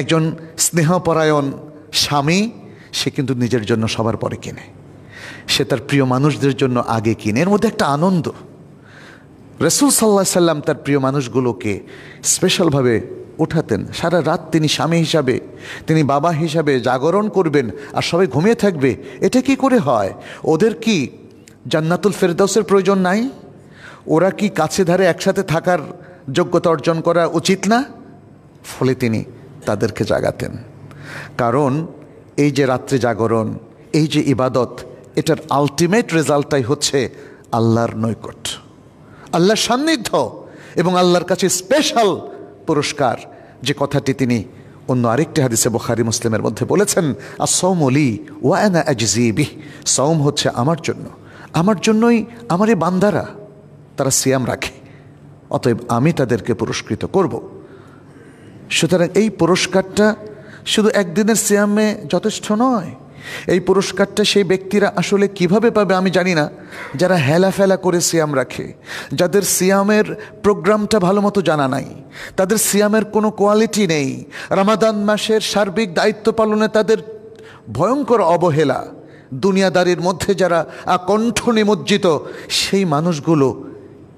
একজন স্নেহপরায়ণ স্বামী সে কিন্তু নিজের জন্য সবার পরে কিনে সে তার প্রিয় মানুষদের জন্য আগে কিনে এর মধ্যে একটা আনন্দ রসুল সাল্লাহ সাল্লাম তার প্রিয় মানুষগুলোকে স্পেশালভাবে উঠাতেন সারা রাত তিনি স্বামী হিসাবে তিনি বাবা হিসাবে জাগরণ করবেন আর সবাই ঘুমিয়ে থাকবে এটা কি করে হয় ওদের কি জান্নাতুল ফেরদাউসের প্রয়োজন নাই ওরা কি কাছে ধারে একসাথে থাকার যোগ্যতা অর্জন করা উচিত না ফলে তিনি তাদেরকে জাগাতেন কারণ এই যে রাত্রি জাগরণ এই যে ইবাদত এটার আলটিমেট রেজাল্টটাই হচ্ছে আল্লাহর নৈকট আল্লাহর সান্নিধ্য এবং আল্লাহর কাছে স্পেশাল পুরস্কার যে কথাটি তিনি অন্য আরেকটি হাদিসে বখারি মুসলিমের মধ্যে বলেছেন আর সৌম অলি ওয়ানা আজিবি সৌম হচ্ছে আমার জন্য আমার জন্যই আমার এই বান্দারা তারা সিয়াম রাখে অতএব আমি তাদেরকে পুরস্কৃত করবো সুতরাং এই পুরস্কারটা শুধু একদিনের সিয়ামে যথেষ্ট নয় এই পুরস্কারটা সেই ব্যক্তিরা আসলে কিভাবে পাবে আমি জানি না যারা হেলাফেলা করে সিয়াম রাখে যাদের সিয়ামের প্রোগ্রামটা ভালো মতো জানা নাই তাদের সিয়ামের কোনো কোয়ালিটি নেই রামাদান মাসের সার্বিক দায়িত্ব পালনে তাদের ভয়ঙ্কর অবহেলা দুনিয়াদারির মধ্যে যারা আকণ্ঠ নিমজ্জিত সেই মানুষগুলো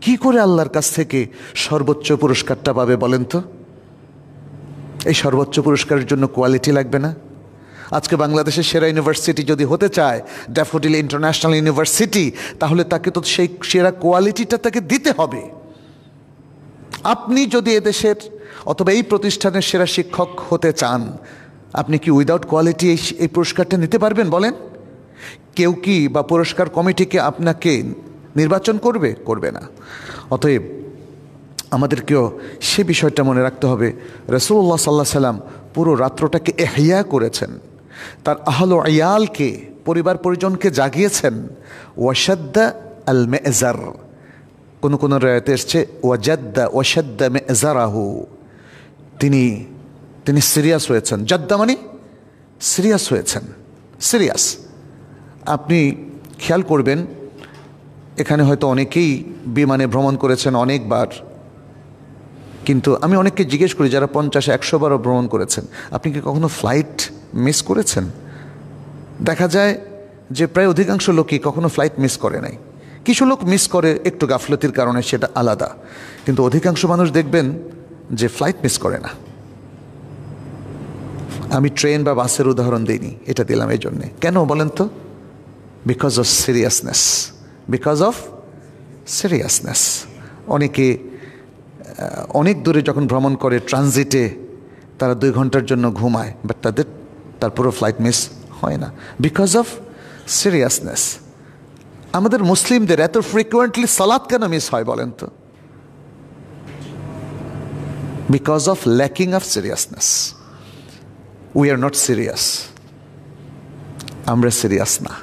কি করে আল্লাহর কাছ থেকে সর্বোচ্চ পুরস্কারটা পাবে বলেন তো এই সর্বোচ্চ পুরস্কারের জন্য কোয়ালিটি লাগবে না আজকে বাংলাদেশের সেরা ইউনিভার্সিটি যদি হতে চায় ড্যাফোডিল ইন্টারন্যাশনাল ইউনিভার্সিটি তাহলে তাকে তো সেই সেরা কোয়ালিটিটা তাকে দিতে হবে আপনি যদি এদেশের অথবা এই প্রতিষ্ঠানের সেরা শিক্ষক হতে চান আপনি কি উইদাউট কোয়ালিটি এই পুরস্কারটা নিতে পারবেন বলেন কেউ কি বা পুরস্কার কমিটিকে আপনাকে নির্বাচন করবে করবে না অতএব আমাদেরকেও সে বিষয়টা মনে রাখতে হবে রসুল্লাহ সাল্লাহ সাল্লাম পুরো রাত্রটাকে এহিয়া করেছেন তার আহল আয়ালকে পরিবার পরিজনকে জাগিয়েছেন ওয়াসাদ্দা আল মেজার কোনো কোনো রায়তে এসছে ওয়াজাদ্দা ওয়াসাদ্দা মেজারাহু তিনি তিনি সিরিয়াস হয়েছেন জাদ্দা মানে সিরিয়াস হয়েছেন সিরিয়াস আপনি খেয়াল করবেন এখানে হয়তো অনেকেই বিমানে ভ্রমণ করেছেন অনেকবার কিন্তু আমি অনেককে জিজ্ঞেস করি যারা পঞ্চাশ একশোবারও ভ্রমণ করেছেন আপনি কি কখনো ফ্লাইট মিস করেছেন দেখা যায় যে প্রায় অধিকাংশ লোকই কখনো ফ্লাইট মিস করে নাই কিছু লোক মিস করে একটু গাফলতির কারণে সেটা আলাদা কিন্তু অধিকাংশ মানুষ দেখবেন যে ফ্লাইট মিস করে না আমি ট্রেন বা বাসের উদাহরণ দিইনি এটা দিলাম এই জন্যে কেন বলেন তো because of seriousness because of seriousness অনেকে অনেক দূরে যখন ভ্রমণ করে ট্রানজিটে তারা দুই ঘন্টার জন্য ঘুমায় বাট তাদের তার পুরো ফ্লাইট মিস হয় না বিকজ অফ সিরিয়াসনেস আমাদের মুসলিমদের এত ফ্রিকুয়েন্টলি সালাদ কেন মিস হয় বলেন তো because of lacking of seriousness we are not serious আমরা সিরিয়াস না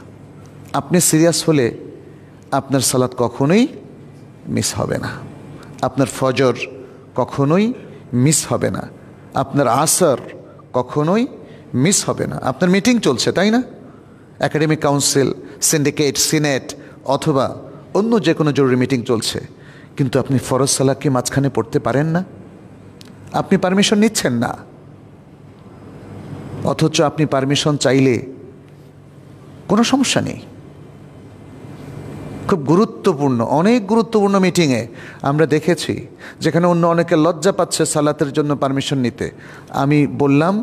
আপনি সিরিয়াস হলে আপনার সালাদ কখনোই মিস হবে না আপনার ফজর কখনোই মিস হবে না আপনার আসর কখনোই মিস হবে না আপনার মিটিং চলছে তাই না একাডেমিক কাউন্সিল সিন্ডিকেট সিনেট অথবা অন্য যে কোনো জরুরি মিটিং চলছে কিন্তু আপনি ফরজ সালাককে মাঝখানে পড়তে পারেন না আপনি পারমিশন নিচ্ছেন না অথচ আপনি পারমিশন চাইলে কোনো সমস্যা নেই খুব গুরুত্বপূর্ণ অনেক গুরুত্বপূর্ণ মিটিংয়ে আমরা দেখেছি যেখানে অন্য অনেকে লজ্জা পাচ্ছে সালাতের জন্য পারমিশন নিতে আমি বললাম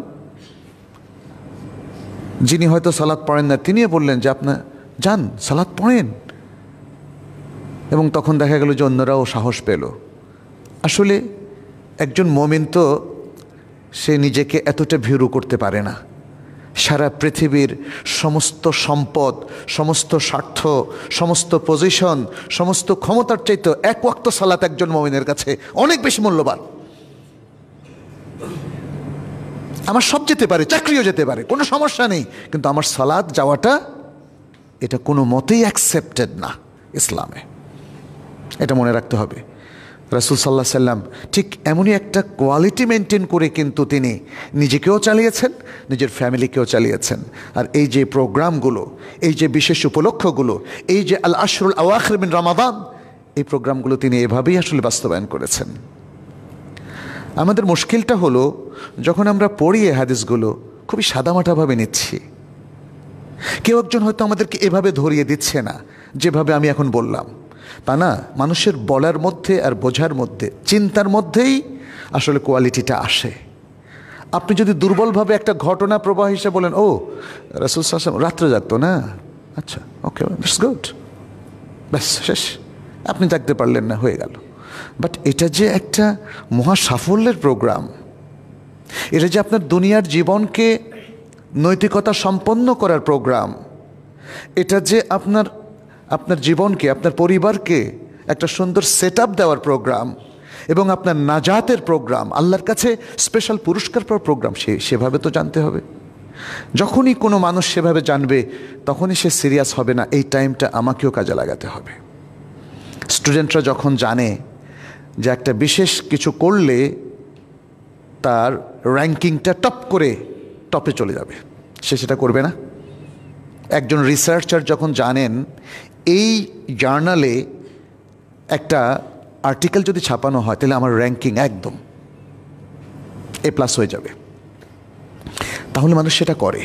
যিনি হয়তো সালাদ পড়েন না তিনিও বললেন যে আপনার যান সালাদ পড়েন এবং তখন দেখা গেল যে অন্যরাও সাহস পেল আসলে একজন মোমেন তো সে নিজেকে এতটা ভিড়ু করতে পারে না সারা পৃথিবীর সমস্ত সম্পদ সমস্ত স্বার্থ সমস্ত পজিশন সমস্ত ক্ষমতার চাইতে এক ওয়াক্ত সালাত একজন মমিনের কাছে অনেক বেশি মূল্যবান আমার সব যেতে পারে চাকরিও যেতে পারে কোনো সমস্যা নেই কিন্তু আমার সালাদ যাওয়াটা এটা কোনো মতেই অ্যাকসেপ্টেড না ইসলামে এটা মনে রাখতে হবে রাসুল সাল্লাহ সাল্লাম ঠিক এমনই একটা কোয়ালিটি মেনটেন করে কিন্তু তিনি নিজেকেও চালিয়েছেন নিজের ফ্যামিলিকেও চালিয়েছেন আর এই যে প্রোগ্রামগুলো এই যে বিশেষ উপলক্ষগুলো এই যে আল আশরুল আওয়াখর বিন রামাদান এই প্রোগ্রামগুলো তিনি এভাবেই আসলে বাস্তবায়ন করেছেন আমাদের মুশকিলটা হলো যখন আমরা পড়ি হাদিসগুলো খুবই সাদামাটাভাবে নিচ্ছি কেউ একজন হয়তো আমাদেরকে এভাবে ধরিয়ে দিচ্ছে না যেভাবে আমি এখন বললাম তা না মানুষের বলার মধ্যে আর বোঝার মধ্যে চিন্তার মধ্যেই আসলে কোয়ালিটিটা আসে আপনি যদি দুর্বলভাবে একটা ঘটনা প্রবাহ হিসেবে বলেন ও রাসুল সাসম রাত্রে জাগতো না আচ্ছা ওকে ইটস গুড ব্যাস শেষ আপনি জাগতে পারলেন না হয়ে গেল বাট এটা যে একটা মহা সাফল্যের প্রোগ্রাম এটা যে আপনার দুনিয়ার জীবনকে নৈতিকতা সম্পন্ন করার প্রোগ্রাম এটা যে আপনার আপনার জীবনকে আপনার পরিবারকে একটা সুন্দর সেট দেওয়ার প্রোগ্রাম এবং আপনার নাজাতের প্রোগ্রাম আল্লাহর কাছে স্পেশাল পুরস্কার পাওয়ার প্রোগ্রাম সে সেভাবে তো জানতে হবে যখনই কোনো মানুষ সেভাবে জানবে তখনই সে সিরিয়াস হবে না এই টাইমটা আমাকেও কাজে লাগাতে হবে স্টুডেন্টরা যখন জানে যে একটা বিশেষ কিছু করলে তার র্যাঙ্কিংটা টপ করে টপে চলে যাবে সে সেটা করবে না একজন রিসার্চার যখন জানেন এই জার্নালে একটা আর্টিকেল যদি ছাপানো হয় তাহলে আমার র্যাঙ্কিং একদম এ প্লাস হয়ে যাবে তাহলে মানুষ সেটা করে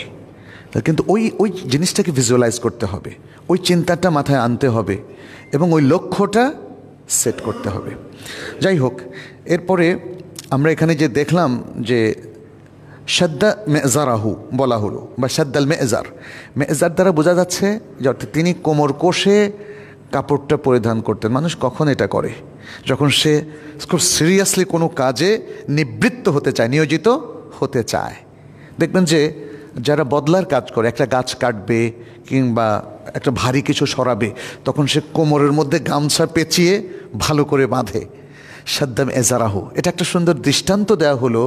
কিন্তু ওই ওই জিনিসটাকে ভিজুয়ালাইজ করতে হবে ওই চিন্তাটা মাথায় আনতে হবে এবং ওই লক্ষ্যটা সেট করতে হবে যাই হোক এরপরে আমরা এখানে যে দেখলাম যে সাদ্দা মেজারাহু বলা হলো বা সাদ্দাল মেজার মেজার দ্বারা বোঝা যাচ্ছে যে অর্থাৎ তিনি কোমর কোষে কাপড়টা পরিধান করতেন মানুষ কখন এটা করে যখন সে খুব সিরিয়াসলি কোনো কাজে নিবৃত্ত হতে চায় নিয়োজিত হতে চায় দেখবেন যে যারা বদলার কাজ করে একটা গাছ কাটবে কিংবা একটা ভারী কিছু সরাবে তখন সে কোমরের মধ্যে গামছা পেঁচিয়ে ভালো করে বাঁধে সাদ্দাম এজারাহু এটা একটা সুন্দর দৃষ্টান্ত দেওয়া হলো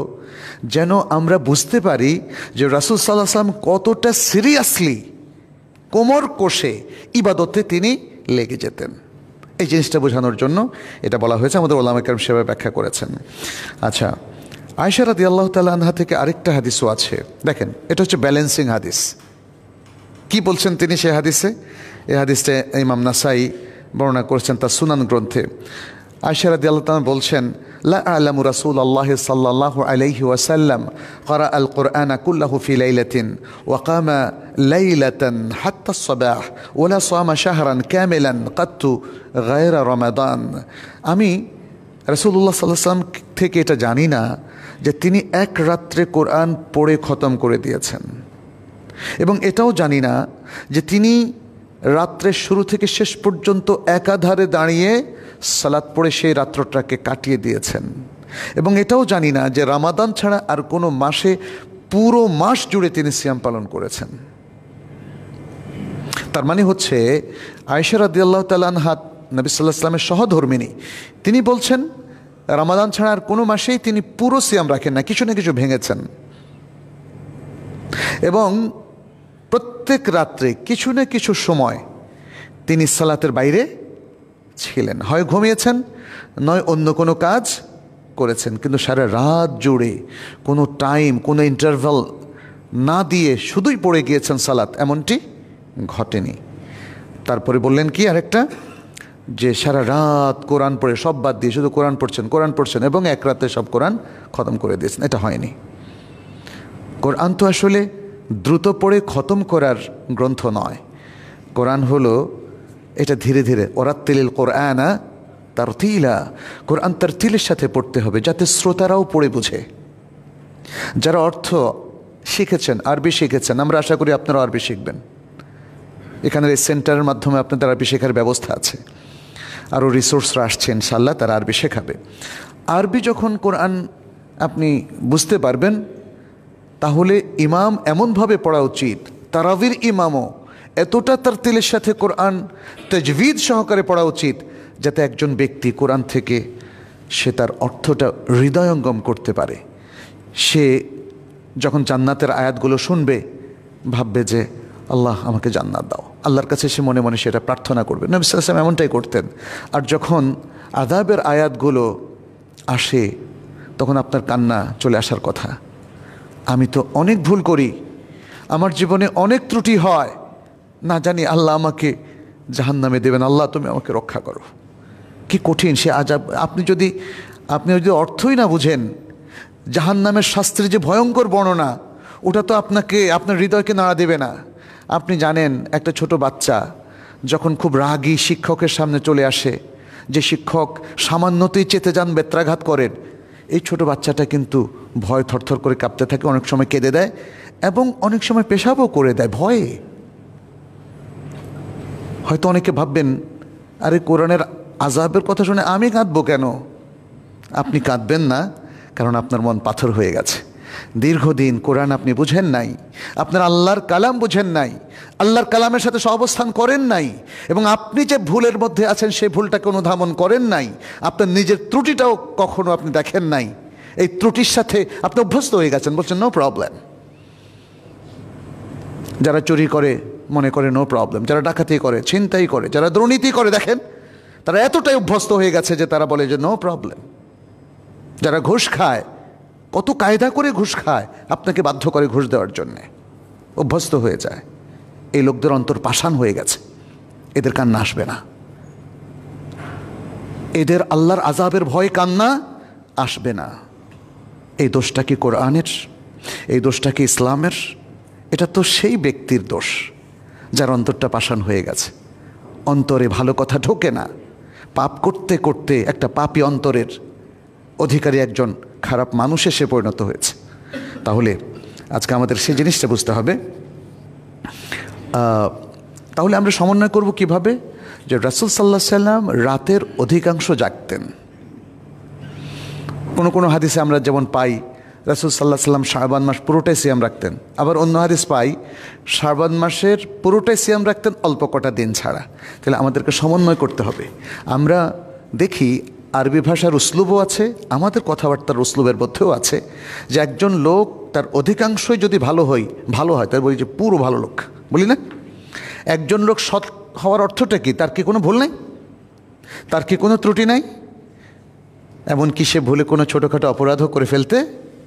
যেন আমরা বুঝতে পারি যে রাসুল সাল্লাহ সাল্লাম কতটা সিরিয়াসলি কোমর কোষে ইবাদতে তিনি লেগে যেতেন এই জিনিসটা বোঝানোর জন্য এটা বলা হয়েছে আমাদের ওলাম একরম সেভাবে ব্যাখ্যা করেছেন আচ্ছা আয়সা রাদি আল্লাহ তাল্লাহা থেকে আরেকটা হাদিসও আছে দেখেন এটা হচ্ছে ব্যালেন্সিং হাদিস কি বলছেন তিনি সে হাদিসে এ হাদিসটা ইমাম নাসাই বর্ণনা করেছেন তার সুনান গ্রন্থে আশারা দিয়াল্লাহ বলছেন লা আলামু রাসুল আল্লাহ সাল্লাহ আলাইহি ওয়াসাল্লাম করা আল কোরআন কুল্লাহু ফি লাইলাতিন ওয়াকাম লাইলাতান হাত্তা সবাহ ওলা সামা শাহরান ক্যামেলান কাত্তু গায়রা রমাদান আমি রসুল্লাহ সাল্লাম থেকে এটা জানি না যে তিনি এক রাত্রে কোরআন পড়ে খতম করে দিয়েছেন এবং এটাও জানি না যে তিনি রাত্রের শুরু থেকে শেষ পর্যন্ত একাধারে দাঁড়িয়ে সালাদ পড়ে সেই রাত্রটাকে কাটিয়ে দিয়েছেন এবং এটাও জানি না যে রামাদান ছাড়া আর কোনো মাসে পুরো মাস জুড়ে তিনি সিয়াম পালন করেছেন তার মানে হচ্ছে আয়সার আদিয়াল্লাহ তালানহাত নবী সাল্লাহ সাল্লামের সহধর্মিনী তিনি বলছেন রামাদান ছাড়া আর কোনো মাসেই তিনি পুরো সিয়াম রাখেন না কিছু না কিছু ভেঙেছেন এবং প্রত্যেক রাত্রে কিছু না কিছু সময় তিনি সালাতের বাইরে ছিলেন হয় ঘুমিয়েছেন নয় অন্য কোনো কাজ করেছেন কিন্তু সারা রাত জুড়ে কোনো টাইম কোনো ইন্টারভাল না দিয়ে শুধুই পড়ে গিয়েছেন সালাত এমনটি ঘটেনি তারপরে বললেন কি আরেকটা যে সারা রাত কোরআন পড়ে সব বাদ দিয়ে শুধু কোরআন পড়ছেন কোরআন পড়ছেন এবং এক রাতে সব কোরআন খতম করে দিয়েছেন এটা হয়নি কোরআন তো আসলে দ্রুত পড়ে খতম করার গ্রন্থ নয় কোরআন হলো এটা ধীরে ধীরে ওরাত কোরআনা তার তিলা কোরআন তার তিলের সাথে পড়তে হবে যাতে শ্রোতারাও পড়ে বুঝে যারা অর্থ শিখেছেন আরবি শিখেছেন আমরা আশা করি আপনারা আরবি শিখবেন এখানের এই সেন্টারের মাধ্যমে আপনাদের আরবি শেখার ব্যবস্থা আছে আরও রিসোর্সরা আসছে ইনশাল্লাহ তারা আরবি শেখাবে আরবি যখন কোরআন আপনি বুঝতে পারবেন তাহলে ইমাম এমনভাবে পড়া উচিত তারাবির ইমামও এতটা তার তেলের সাথে কোরআন তেজবিদ সহকারে পড়া উচিত যাতে একজন ব্যক্তি কোরআন থেকে সে তার অর্থটা হৃদয়ঙ্গম করতে পারে সে যখন জান্নাতের আয়াতগুলো শুনবে ভাববে যে আল্লাহ আমাকে জান্নাত দাও আল্লাহর কাছে সে মনে মনে সেটা প্রার্থনা করবে নবিসাম এমনটাই করতেন আর যখন আদাবের আয়াতগুলো আসে তখন আপনার কান্না চলে আসার কথা আমি তো অনেক ভুল করি আমার জীবনে অনেক ত্রুটি হয় না জানি আল্লাহ আমাকে জাহান নামে দেবেন আল্লাহ তুমি আমাকে রক্ষা করো কি কঠিন সে আজাব আপনি যদি আপনি যদি অর্থই না বুঝেন জাহান নামের শাস্ত্রের যে ভয়ঙ্কর বর্ণনা ওটা তো আপনাকে আপনার হৃদয়কে নাড়া দেবে না আপনি জানেন একটা ছোট বাচ্চা যখন খুব রাগী শিক্ষকের সামনে চলে আসে যে শিক্ষক সামান্যতেই চেতে যান বেত্রাঘাত করেন এই ছোট বাচ্চাটা কিন্তু ভয় থরথর করে কাঁপতে থাকে অনেক সময় কেঁদে দেয় এবং অনেক সময় পেশাবও করে দেয় ভয়ে হয়তো অনেকে ভাববেন আরে কোরআনের আজাবের কথা শুনে আমি কাঁদবো কেন আপনি কাঁদবেন না কারণ আপনার মন পাথর হয়ে গেছে দীর্ঘদিন কোরআন আপনি বুঝেন নাই আপনার আল্লাহর কালাম বুঝেন নাই আল্লাহর কালামের সাথে সহবস্থান করেন নাই এবং আপনি যে ভুলের মধ্যে আছেন সেই ভুলটাকে অনুধাবন করেন নাই আপনার নিজের ত্রুটিটাও কখনো আপনি দেখেন নাই এই ত্রুটির সাথে আপনি অভ্যস্ত হয়ে গেছেন বলছেন নো প্রবলেম যারা চুরি করে মনে করে নো প্রবলেম যারা ডাকাতি করে ছিনতাই করে যারা দুর্নীতি করে দেখেন তারা এতটাই অভ্যস্ত হয়ে গেছে যে তারা বলে যে নো প্রবলেম যারা ঘুষ খায় কত কায়দা করে ঘুষ খায় আপনাকে বাধ্য করে ঘুষ দেওয়ার জন্যে অভ্যস্ত হয়ে যায় এই লোকদের অন্তর পাষাণ হয়ে গেছে এদের কান্না আসবে না এদের আল্লাহর আজাবের ভয় কান্না আসবে না এই দোষটা কি কোরআনের এই দোষটা কি ইসলামের এটা তো সেই ব্যক্তির দোষ যার অন্তরটা পাষাণ হয়ে গেছে অন্তরে ভালো কথা ঢোকে না পাপ করতে করতে একটা পাপি অন্তরের অধিকারী একজন খারাপ মানুষ এসে পরিণত হয়েছে তাহলে আজকে আমাদের সেই জিনিসটা বুঝতে হবে তাহলে আমরা সমন্বয় করব কিভাবে যে রাসুল সাল্লাহ সাল্লাম রাতের অধিকাংশ জাগতেন কোনো কোনো হাদিসে আমরা যেমন পাই রাসুল সাল্লাহ সাল্লাম শাহবান মাস পুরোটাই সিয়াম রাখতেন আবার অন্য হারিস পাই শাহবান মাসের পুরোটাই সিয়াম রাখতেন অল্প কটা দিন ছাড়া তাহলে আমাদেরকে সমন্বয় করতে হবে আমরা দেখি আরবি ভাষার উসলুবও আছে আমাদের কথাবার্তার উসলুবের মধ্যেও আছে যে একজন লোক তার অধিকাংশই যদি ভালো হই ভালো হয় তার বলি যে পুরো ভালো লোক বলি না একজন লোক সৎ হওয়ার অর্থটা কি তার কি কোনো ভুল নাই তার কি কোনো ত্রুটি নাই এমনকি সে ভুলে কোনো ছোটোখাটো অপরাধও করে ফেলতে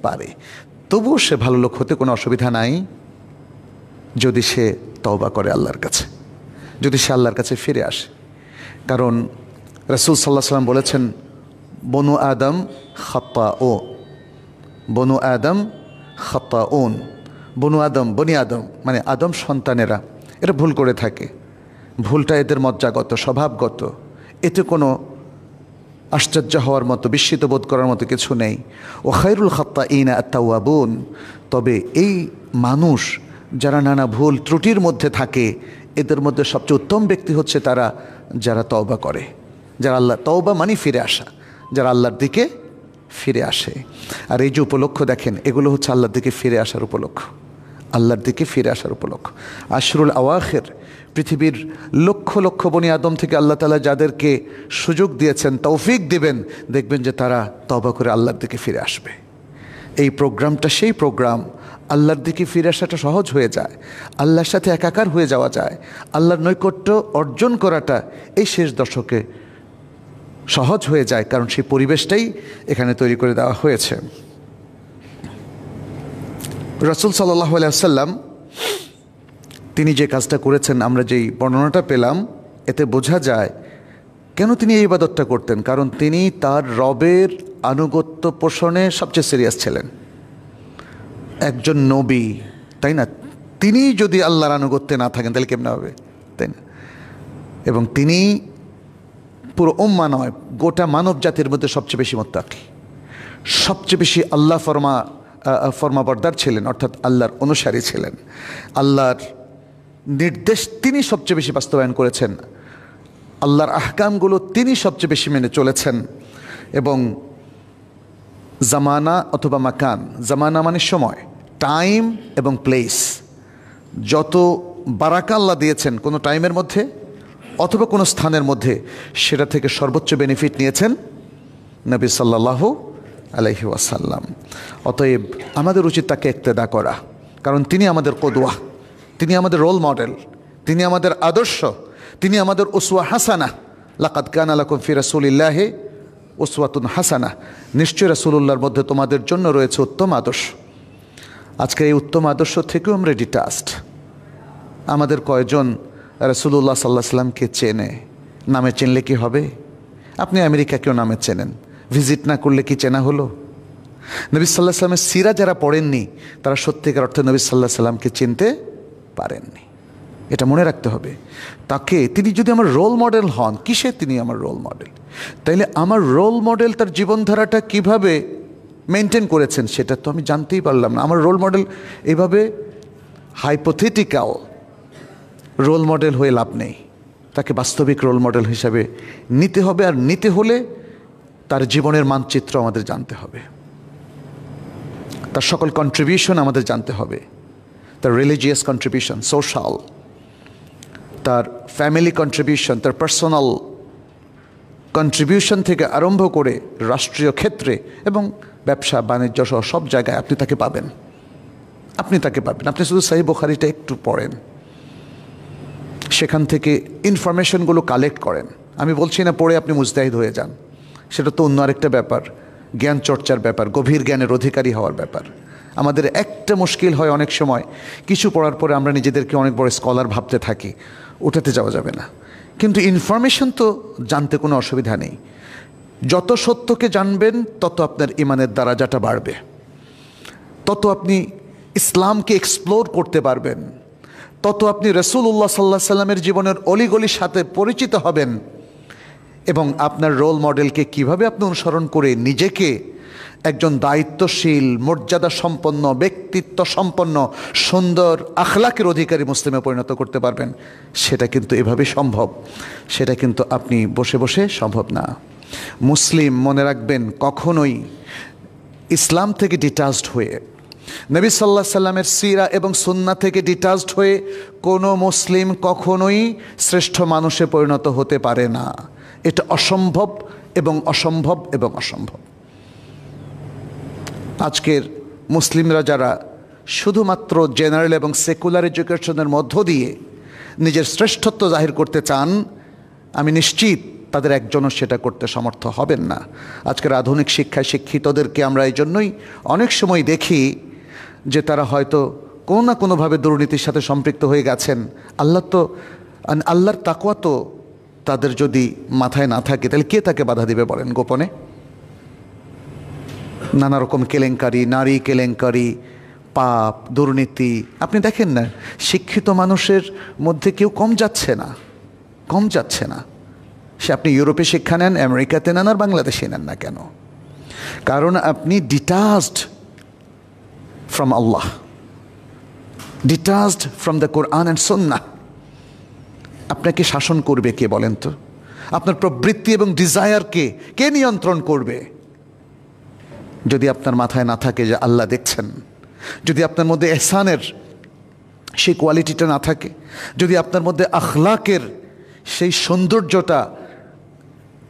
পারে তবুও সে ভালো লোক হতে কোনো অসুবিধা নাই যদি সে তওবা করে আল্লাহর কাছে যদি সে আল্লাহর কাছে ফিরে আসে কারণ রাসুল সাল্লাহ সাল্লাম বলেছেন বনু আদম খাপ্পা ও বনু আদম খাপ্পা ওন বনু আদম বনি আদম মানে আদম সন্তানেরা এরা ভুল করে থাকে ভুলটা এদের মজ্জাগত স্বভাবগত এতে কোনো আশ্চর্য হওয়ার মতো বিস্মিত বোধ করার মতো কিছু নেই ও খাইরুল খত্তা ইন আত্মাবন তবে এই মানুষ যারা নানা ভুল ত্রুটির মধ্যে থাকে এদের মধ্যে সবচেয়ে উত্তম ব্যক্তি হচ্ছে তারা যারা তওবা করে যারা আল্লাহ তওবা মানে ফিরে আসা যারা আল্লাহর দিকে ফিরে আসে আর এই যে উপলক্ষ দেখেন এগুলো হচ্ছে আল্লাহর দিকে ফিরে আসার উপলক্ষ আল্লাহর দিকে ফিরে আসার উপলক্ষ আশরুল আওয়াখের পৃথিবীর লক্ষ লক্ষ বনি আদম থেকে আল্লাহ তালা যাদেরকে সুযোগ দিয়েছেন তৌফিক দিবেন দেখবেন যে তারা তবা করে আল্লাহর দিকে ফিরে আসবে এই প্রোগ্রামটা সেই প্রোগ্রাম আল্লাহর দিকে ফিরে আসাটা সহজ হয়ে যায় আল্লাহর সাথে একাকার হয়ে যাওয়া যায় আল্লাহর নৈকট্য অর্জন করাটা এই শেষ দশকে সহজ হয়ে যায় কারণ সেই পরিবেশটাই এখানে তৈরি করে দেওয়া হয়েছে রসুল সাল্লাহ আলিয়া সাল্লাম তিনি যে কাজটা করেছেন আমরা যেই বর্ণনাটা পেলাম এতে বোঝা যায় কেন তিনি এই ইবাদতটা করতেন কারণ তিনি তার রবের আনুগত্য পোষণে সবচেয়ে সিরিয়াস ছিলেন একজন নবী তাই না তিনি যদি আল্লাহর আনুগত্যে না থাকেন তাহলে কেমন হবে তাই না এবং তিনি পুরো উম্মা নয় গোটা মানব জাতির মধ্যে সবচেয়ে বেশি মোত্তাকি সবচেয়ে বেশি আল্লাহ ফরমা ফরমাবর্দার ছিলেন অর্থাৎ আল্লাহর অনুসারী ছিলেন আল্লাহর নির্দেশ তিনি সবচেয়ে বেশি বাস্তবায়ন করেছেন আল্লাহর আহকামগুলো তিনি সবচেয়ে বেশি মেনে চলেছেন এবং জামানা অথবা মাকান জামানা মানে সময় টাইম এবং প্লেস যত বারাকা আল্লাহ দিয়েছেন কোনো টাইমের মধ্যে অথবা কোনো স্থানের মধ্যে সেটা থেকে সর্বোচ্চ বেনিফিট নিয়েছেন নবী সাল্লাহ আলহি ওয়াসাল্লাম অতএব আমাদের উচিত তাকে একতেদা করা কারণ তিনি আমাদের কদুয়া তিনি আমাদের রোল মডেল তিনি আমাদের আদর্শ তিনি আমাদের ওসুয়া হাসানা লাকাত কান আলাকুম ফি রাসুলিল্লাহে ওসওয়াতুন হাসানা নিশ্চয় রাসুল্লাহর মধ্যে তোমাদের জন্য রয়েছে উত্তম আদর্শ আজকে এই উত্তম আদর্শ থেকেও আমরা ডিটাস্ট আমাদের কয়জন রসুল্লাহ সাল্লাহ সাল্লামকে চেনে নামে চেনলে কি হবে আপনি আমেরিকাকেও নামে চেনেন ভিজিট না করলে কি চেনা হলো নবী সাল্লাহ সাল্লামের সিরা যারা পড়েননি তারা সত্যিকার অর্থে নবী সাল্লাহ সাল্লামকে চিনতে পারেননি এটা মনে রাখতে হবে তাকে তিনি যদি আমার রোল মডেল হন কিসে তিনি আমার রোল মডেল তাইলে আমার রোল মডেল তার জীবনধারাটা কিভাবে মেনটেন করেছেন সেটা তো আমি জানতেই পারলাম না আমার রোল মডেল এভাবে হাইপোথেটিকাও রোল মডেল হয়ে লাভ নেই তাকে বাস্তবিক রোল মডেল হিসাবে নিতে হবে আর নিতে হলে তার জীবনের মানচিত্র আমাদের জানতে হবে তার সকল কন্ট্রিবিউশন আমাদের জানতে হবে তার রিলিজিয়াস কন্ট্রিবিউশন সোশ্যাল তার ফ্যামিলি কন্ট্রিবিউশন তার পার্সোনাল কন্ট্রিবিউশন থেকে আরম্ভ করে রাষ্ট্রীয় ক্ষেত্রে এবং ব্যবসা বাণিজ্য সহ সব জায়গায় আপনি তাকে পাবেন আপনি তাকে পাবেন আপনি শুধু সাহি বোখারিটা একটু পড়েন সেখান থেকে ইনফরমেশনগুলো কালেক্ট করেন আমি বলছি না পড়ে আপনি মুজদাহিদ হয়ে যান সেটা তো অন্য আরেকটা ব্যাপার জ্ঞান চর্চার ব্যাপার গভীর জ্ঞানের অধিকারী হওয়ার ব্যাপার আমাদের একটা মুশকিল হয় অনেক সময় কিছু পড়ার পরে আমরা নিজেদেরকে অনেক বড় স্কলার ভাবতে থাকি ওটাতে যাওয়া যাবে না কিন্তু ইনফরমেশন তো জানতে কোনো অসুবিধা নেই যত সত্যকে জানবেন তত আপনার ইমানের দ্বারাজাটা বাড়বে তত আপনি ইসলামকে এক্সপ্লোর করতে পারবেন তত আপনি উল্লাহ সাল্লাহ সাল্লামের জীবনের অলিগলির সাথে পরিচিত হবেন এবং আপনার রোল মডেলকে কিভাবে আপনি অনুসরণ করে নিজেকে একজন দায়িত্বশীল মর্যাদা সম্পন্ন ব্যক্তিত্ব সম্পন্ন সুন্দর আখলাকের অধিকারী মুসলিমে পরিণত করতে পারবেন সেটা কিন্তু এভাবে সম্ভব সেটা কিন্তু আপনি বসে বসে সম্ভব না মুসলিম মনে রাখবেন কখনোই ইসলাম থেকে ডিটাচড হয়ে নবী সাল্লাহ সাল্লামের সিরা এবং সুন্না থেকে ডিটাচড হয়ে কোনো মুসলিম কখনোই শ্রেষ্ঠ মানুষে পরিণত হতে পারে না এটা অসম্ভব এবং অসম্ভব এবং অসম্ভব আজকের মুসলিমরা যারা শুধুমাত্র জেনারেল এবং সেকুলার এডুকেশনের মধ্য দিয়ে নিজের শ্রেষ্ঠত্ব জাহির করতে চান আমি নিশ্চিত তাদের একজনও সেটা করতে সমর্থ হবেন না আজকের আধুনিক শিক্ষায় শিক্ষিতদেরকে আমরা এই জন্যই অনেক সময় দেখি যে তারা হয়তো কোনো না কোনোভাবে দুর্নীতির সাথে সম্পৃক্ত হয়ে গেছেন আল্লাহ তো আল্লাহর তাকুয়া তো তাদের যদি মাথায় না থাকে তাহলে কে তাকে বাধা দিবে বলেন গোপনে নানা রকম কেলেঙ্কারি নারী কেলেঙ্কারি পাপ দুর্নীতি আপনি দেখেন না শিক্ষিত মানুষের মধ্যে কেউ কম যাচ্ছে না কম যাচ্ছে না সে আপনি ইউরোপে শিক্ষা নেন আমেরিকাতে নেন আর বাংলাদেশে নেন না কেন কারণ আপনি detached from Allah detached from the Quran and Sunnah আপনাকে শাসন করবে কে বলেন তো আপনার প্রবৃত্তি এবং ডিজায়ারকে কে নিয়ন্ত্রণ করবে যদি আপনার মাথায় না থাকে যে আল্লাহ দেখছেন যদি আপনার মধ্যে এহসানের সেই কোয়ালিটিটা না থাকে যদি আপনার মধ্যে আখলাকের সেই সৌন্দর্যটা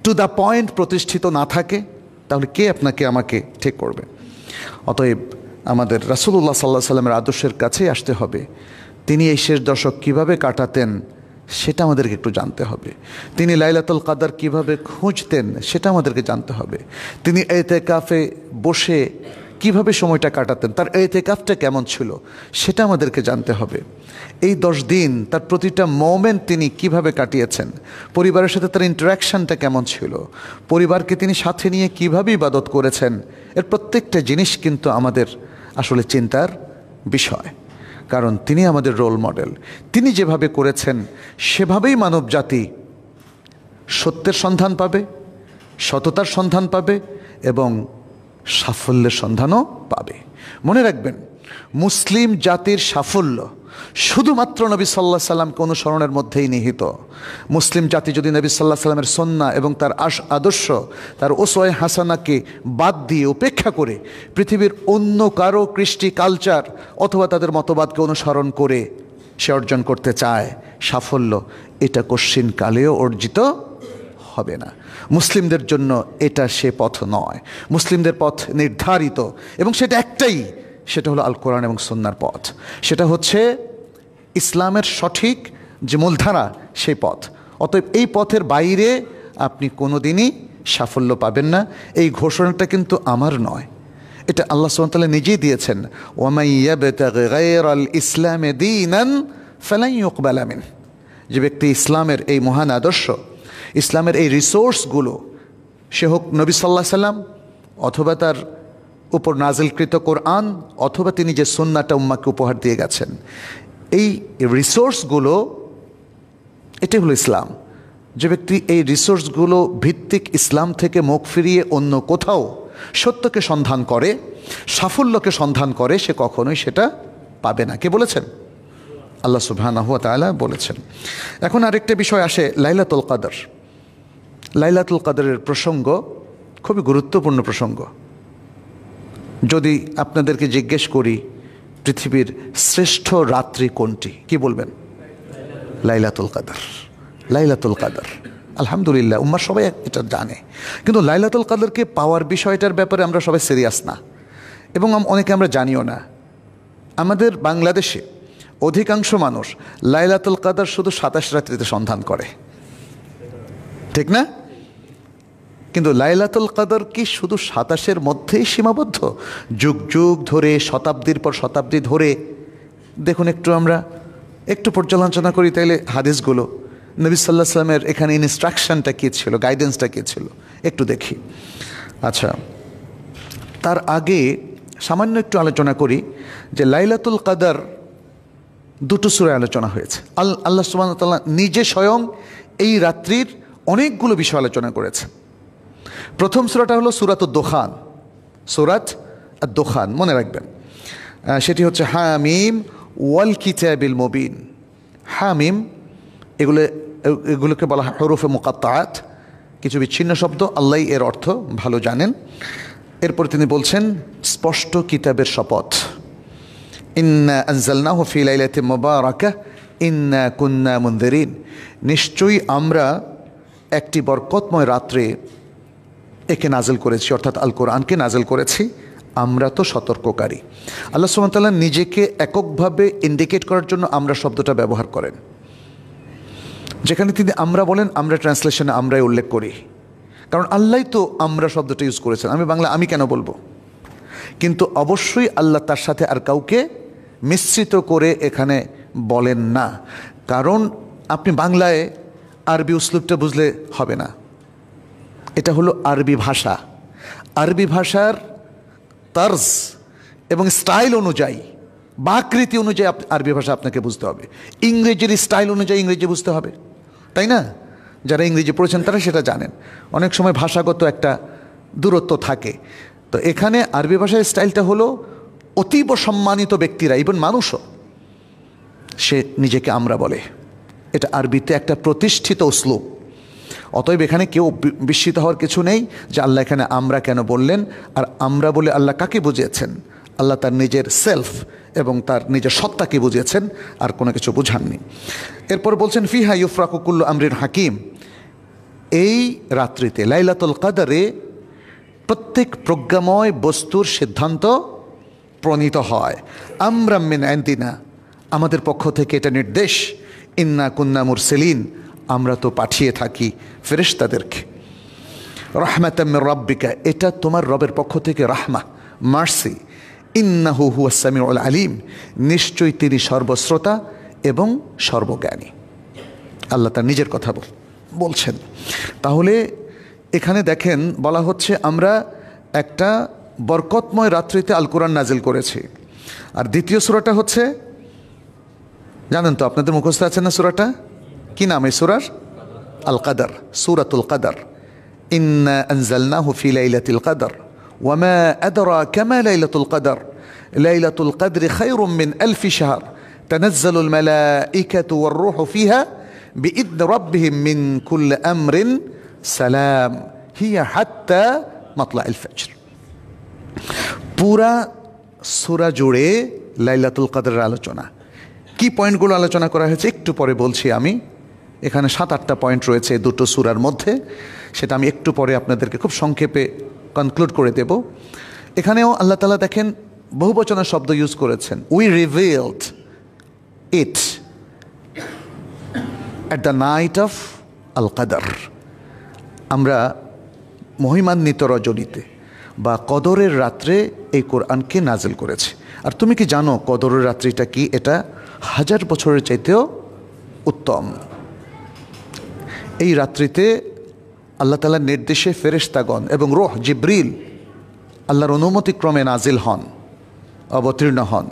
টু দ্য পয়েন্ট প্রতিষ্ঠিত না থাকে তাহলে কে আপনাকে আমাকে ঠিক করবে অতএব আমাদের রাসুল্লাহ সাল্লাহ সাল্লামের আদর্শের কাছেই আসতে হবে তিনি এই শেষ দশক কিভাবে কাটাতেন সেটা আমাদেরকে একটু জানতে হবে তিনি লাইলাতুল কাদার কিভাবে খুঁজতেন সেটা আমাদেরকে জানতে হবে তিনি এতেকাফে বসে কিভাবে সময়টা কাটাতেন তার কাফটা কেমন ছিল সেটা আমাদেরকে জানতে হবে এই দশ দিন তার প্রতিটা মোমেন্ট তিনি কিভাবে কাটিয়েছেন পরিবারের সাথে তার ইন্টারাকশানটা কেমন ছিল পরিবারকে তিনি সাথে নিয়ে কিভাবে ইবাদত করেছেন এর প্রত্যেকটা জিনিস কিন্তু আমাদের আসলে চিন্তার বিষয় কারণ তিনি আমাদের রোল মডেল তিনি যেভাবে করেছেন সেভাবেই মানব জাতি সত্যের সন্ধান পাবে সততার সন্ধান পাবে এবং সাফল্যের সন্ধানও পাবে মনে রাখবেন মুসলিম জাতির সাফল্য শুধুমাত্র নবী সাল্লাহ সাল্লামকে অনুসরণের মধ্যেই নিহিত মুসলিম জাতি যদি নবী সাল্লাহ সাল্লামের সন্না এবং তার আশ আদর্শ তার ওসয় হাসানাকে বাদ দিয়ে উপেক্ষা করে পৃথিবীর অন্য কারো কৃষ্টি কালচার অথবা তাদের মতবাদকে অনুসরণ করে সে অর্জন করতে চায় সাফল্য এটা কশ্চিন কালেও অর্জিত হবে না মুসলিমদের জন্য এটা সে পথ নয় মুসলিমদের পথ নির্ধারিত এবং সেটা একটাই সেটা হলো আল কোরআন এবং সন্ন্যার পথ সেটা হচ্ছে ইসলামের সঠিক যে মূলধারা সেই পথ অতএব এই পথের বাইরে আপনি কোনো দিনই সাফল্য পাবেন না এই ঘোষণাটা কিন্তু আমার নয় এটা আল্লাহ সুমতাল্লাহ নিজেই দিয়েছেন ইসলামে দিনান ফেলাইকবালামিন যে ব্যক্তি ইসলামের এই মহান আদর্শ ইসলামের এই রিসোর্সগুলো সে হোক নবী সাল্লাহ সাল্লাম অথবা তার উপর নাজিলকৃত কোরআন অথবা তিনি যে সন্নাটা উম্মাকে উপহার দিয়ে গেছেন এই রিসোর্সগুলো এটাই হলো ইসলাম যে ব্যক্তি এই রিসোর্সগুলো ভিত্তিক ইসলাম থেকে মুখ ফিরিয়ে অন্য কোথাও সত্যকে সন্ধান করে সাফল্যকে সন্ধান করে সে কখনোই সেটা পাবে না কে বলেছেন আল্লাহ সুবাহানাহুয়া তালা বলেছেন এখন আরেকটা বিষয় আসে লাইলাতুল কাদর লাইলাতুল কাদরের প্রসঙ্গ খুবই গুরুত্বপূর্ণ প্রসঙ্গ যদি আপনাদেরকে জিজ্ঞেস করি পৃথিবীর শ্রেষ্ঠ রাত্রি কোনটি কি বলবেন লাইলাতুল কাদার লাইলাতুল কাদার আলহামদুলিল্লাহ উম্মার সবাই এটা জানে কিন্তু লাইলাতুল কাদারকে পাওয়ার বিষয়টার ব্যাপারে আমরা সবাই সিরিয়াস না এবং অনেকে আমরা জানিও না আমাদের বাংলাদেশে অধিকাংশ মানুষ লাইলাতুল কাদার শুধু সাতাশ রাত্রিতে সন্ধান করে ঠিক না কিন্তু লাইলাতুল কাদর কি শুধু সাতাশের মধ্যেই সীমাবদ্ধ যুগ যুগ ধরে শতাব্দীর পর শতাব্দী ধরে দেখুন একটু আমরা একটু পর্যালোচনা করি তাইলে হাদিসগুলো নবী সাল্লাহ সাল্লামের এখানে ইনস্ট্রাকশানটা কী ছিল গাইডেন্সটা কী ছিল একটু দেখি আচ্ছা তার আগে সামান্য একটু আলোচনা করি যে লাইলাতুল কাদার দুটো সুরে আলোচনা হয়েছে আল আল্লাহ সুবাহতাল্লাহ নিজে স্বয়ং এই রাত্রির অনেকগুলো বিষয় আলোচনা করেছে প্রথম সুরাটা হলো সুরাত দোখান সুরাত আর দোখান মনে রাখবেন সেটি হচ্ছে হামিম ওয়াল কিতাবিল মুবিন হামিম এগুলো এগুলোকে বলা হয় হরফে মোকাত্তাত কিছু বিচ্ছিন্ন শব্দ আল্লাহ এর অর্থ ভালো জানেন এরপর তিনি বলছেন স্পষ্ট কিতাবের শপথ ইন্না আনজালনা ফি লাইলাতি ইন্না কুন্না মুনদিরিন নিশ্চয়ই আমরা একটি বরকতময় রাত্রে একে নাজেল করেছি অর্থাৎ আল কোরআনকে নাজেল করেছি আমরা তো সতর্ককারী আল্লাহ সুমতাল্লাহ নিজেকে এককভাবে ইন্ডিকেট করার জন্য আমরা শব্দটা ব্যবহার করেন যেখানে তিনি আমরা বলেন আমরা ট্রান্সলেশনে আমরাই উল্লেখ করি কারণ আল্লাহ তো আমরা শব্দটা ইউজ করেছেন আমি বাংলা আমি কেন বলবো কিন্তু অবশ্যই আল্লাহ তার সাথে আর কাউকে মিশ্রিত করে এখানে বলেন না কারণ আপনি বাংলায় আরবি উসলুপটা বুঝলে হবে না এটা হলো আরবি ভাষা আরবি ভাষার তর্জ এবং স্টাইল অনুযায়ী বাকৃতি অনুযায়ী আরবি ভাষা আপনাকে বুঝতে হবে ইংরেজির স্টাইল অনুযায়ী ইংরেজি বুঝতে হবে তাই না যারা ইংরেজি পড়েছেন তারা সেটা জানেন অনেক সময় ভাষাগত একটা দূরত্ব থাকে তো এখানে আরবি ভাষার স্টাইলটা হলো অতীব সম্মানিত ব্যক্তিরা ইভেন মানুষও সে নিজেকে আমরা বলে এটা আরবিতে একটা প্রতিষ্ঠিত শ্লোক অতএব এখানে কেউ বিস্মিত হওয়ার কিছু নেই যে আল্লাহ এখানে আমরা কেন বললেন আর আমরা বলে আল্লাহ কাকে বুঝিয়েছেন আল্লাহ তার নিজের সেলফ এবং তার নিজের সত্তাকে বুঝিয়েছেন আর কোনো কিছু বুঝাননি এরপর বলছেন ফিহা ইউফরাকুকুল্ল আমরিন হাকিম এই রাত্রিতে লাইলাতুল কাদারে প্রত্যেক প্রজ্ঞাময় বস্তুর সিদ্ধান্ত প্রণীত হয় আমরা মিন আমাদের পক্ষ থেকে এটা নির্দেশ ইন্না কুন্না মুরসেলিন আমরা তো পাঠিয়ে থাকি ফেরেশতাদেরকে রাহমাতাম রব্বিকা এটা তোমার রবের পক্ষ থেকে রাহমা মার্সি ইন্নাহু হুয়া উল আলিম নিশ্চয়ই তিনি সর্বশ্রোতা এবং সর্বজ্ঞানী আল্লাহ তার নিজের কথা বলছেন তাহলে এখানে দেখেন বলা হচ্ছে আমরা একটা বরকতময় রাত্রিতে আল কোরআন নাজিল করেছি আর দ্বিতীয় সুরাটা হচ্ছে জানেন তো আপনাদের মুখস্থ আছে না সুরাটা কি নাম এই সুরার আল কাদার সুরাতুল কাদার ইন্না আনজালনাহু ফি লাইলাতিল কাদার ওয়ামা আদরা কামা লাইলাতুল কাদার লাইলাতুল কাদরি খায়রুম মিন আলফি শাহর تنزل الملائكة والروح فيها بإذن ربهم من كل أمر সালাম হিয়া হাত্তা মাতলা আল ফজর পুরা সুরা জুড়ে লাইলাতুল কাদের আলোচনা কি পয়েন্টগুলো আলোচনা করা হয়েছে একটু পরে বলছি আমি এখানে সাত আটটা পয়েন্ট রয়েছে দুটো সুরার মধ্যে সেটা আমি একটু পরে আপনাদেরকে খুব সংক্ষেপে কনক্লুড করে দেব এখানেও আল্লাহ তালা দেখেন বচনের শব্দ ইউজ করেছেন we revealed it at the night of al Qadr আমরা মহিমান্বিত রজনীতে বা কদরের রাত্রে এই কোরআনকে নাজেল করেছে আর তুমি কি জানো কদরের রাত্রিটা কি এটা হাজার বছরের চাইতেও উত্তম এই রাত্রিতে আল্লাহ তালার নির্দেশে ফেরেস্তাগণ এবং রোহ জিব্রিল আল্লাহর অনুমতিক্রমে নাজিল হন অবতীর্ণ হন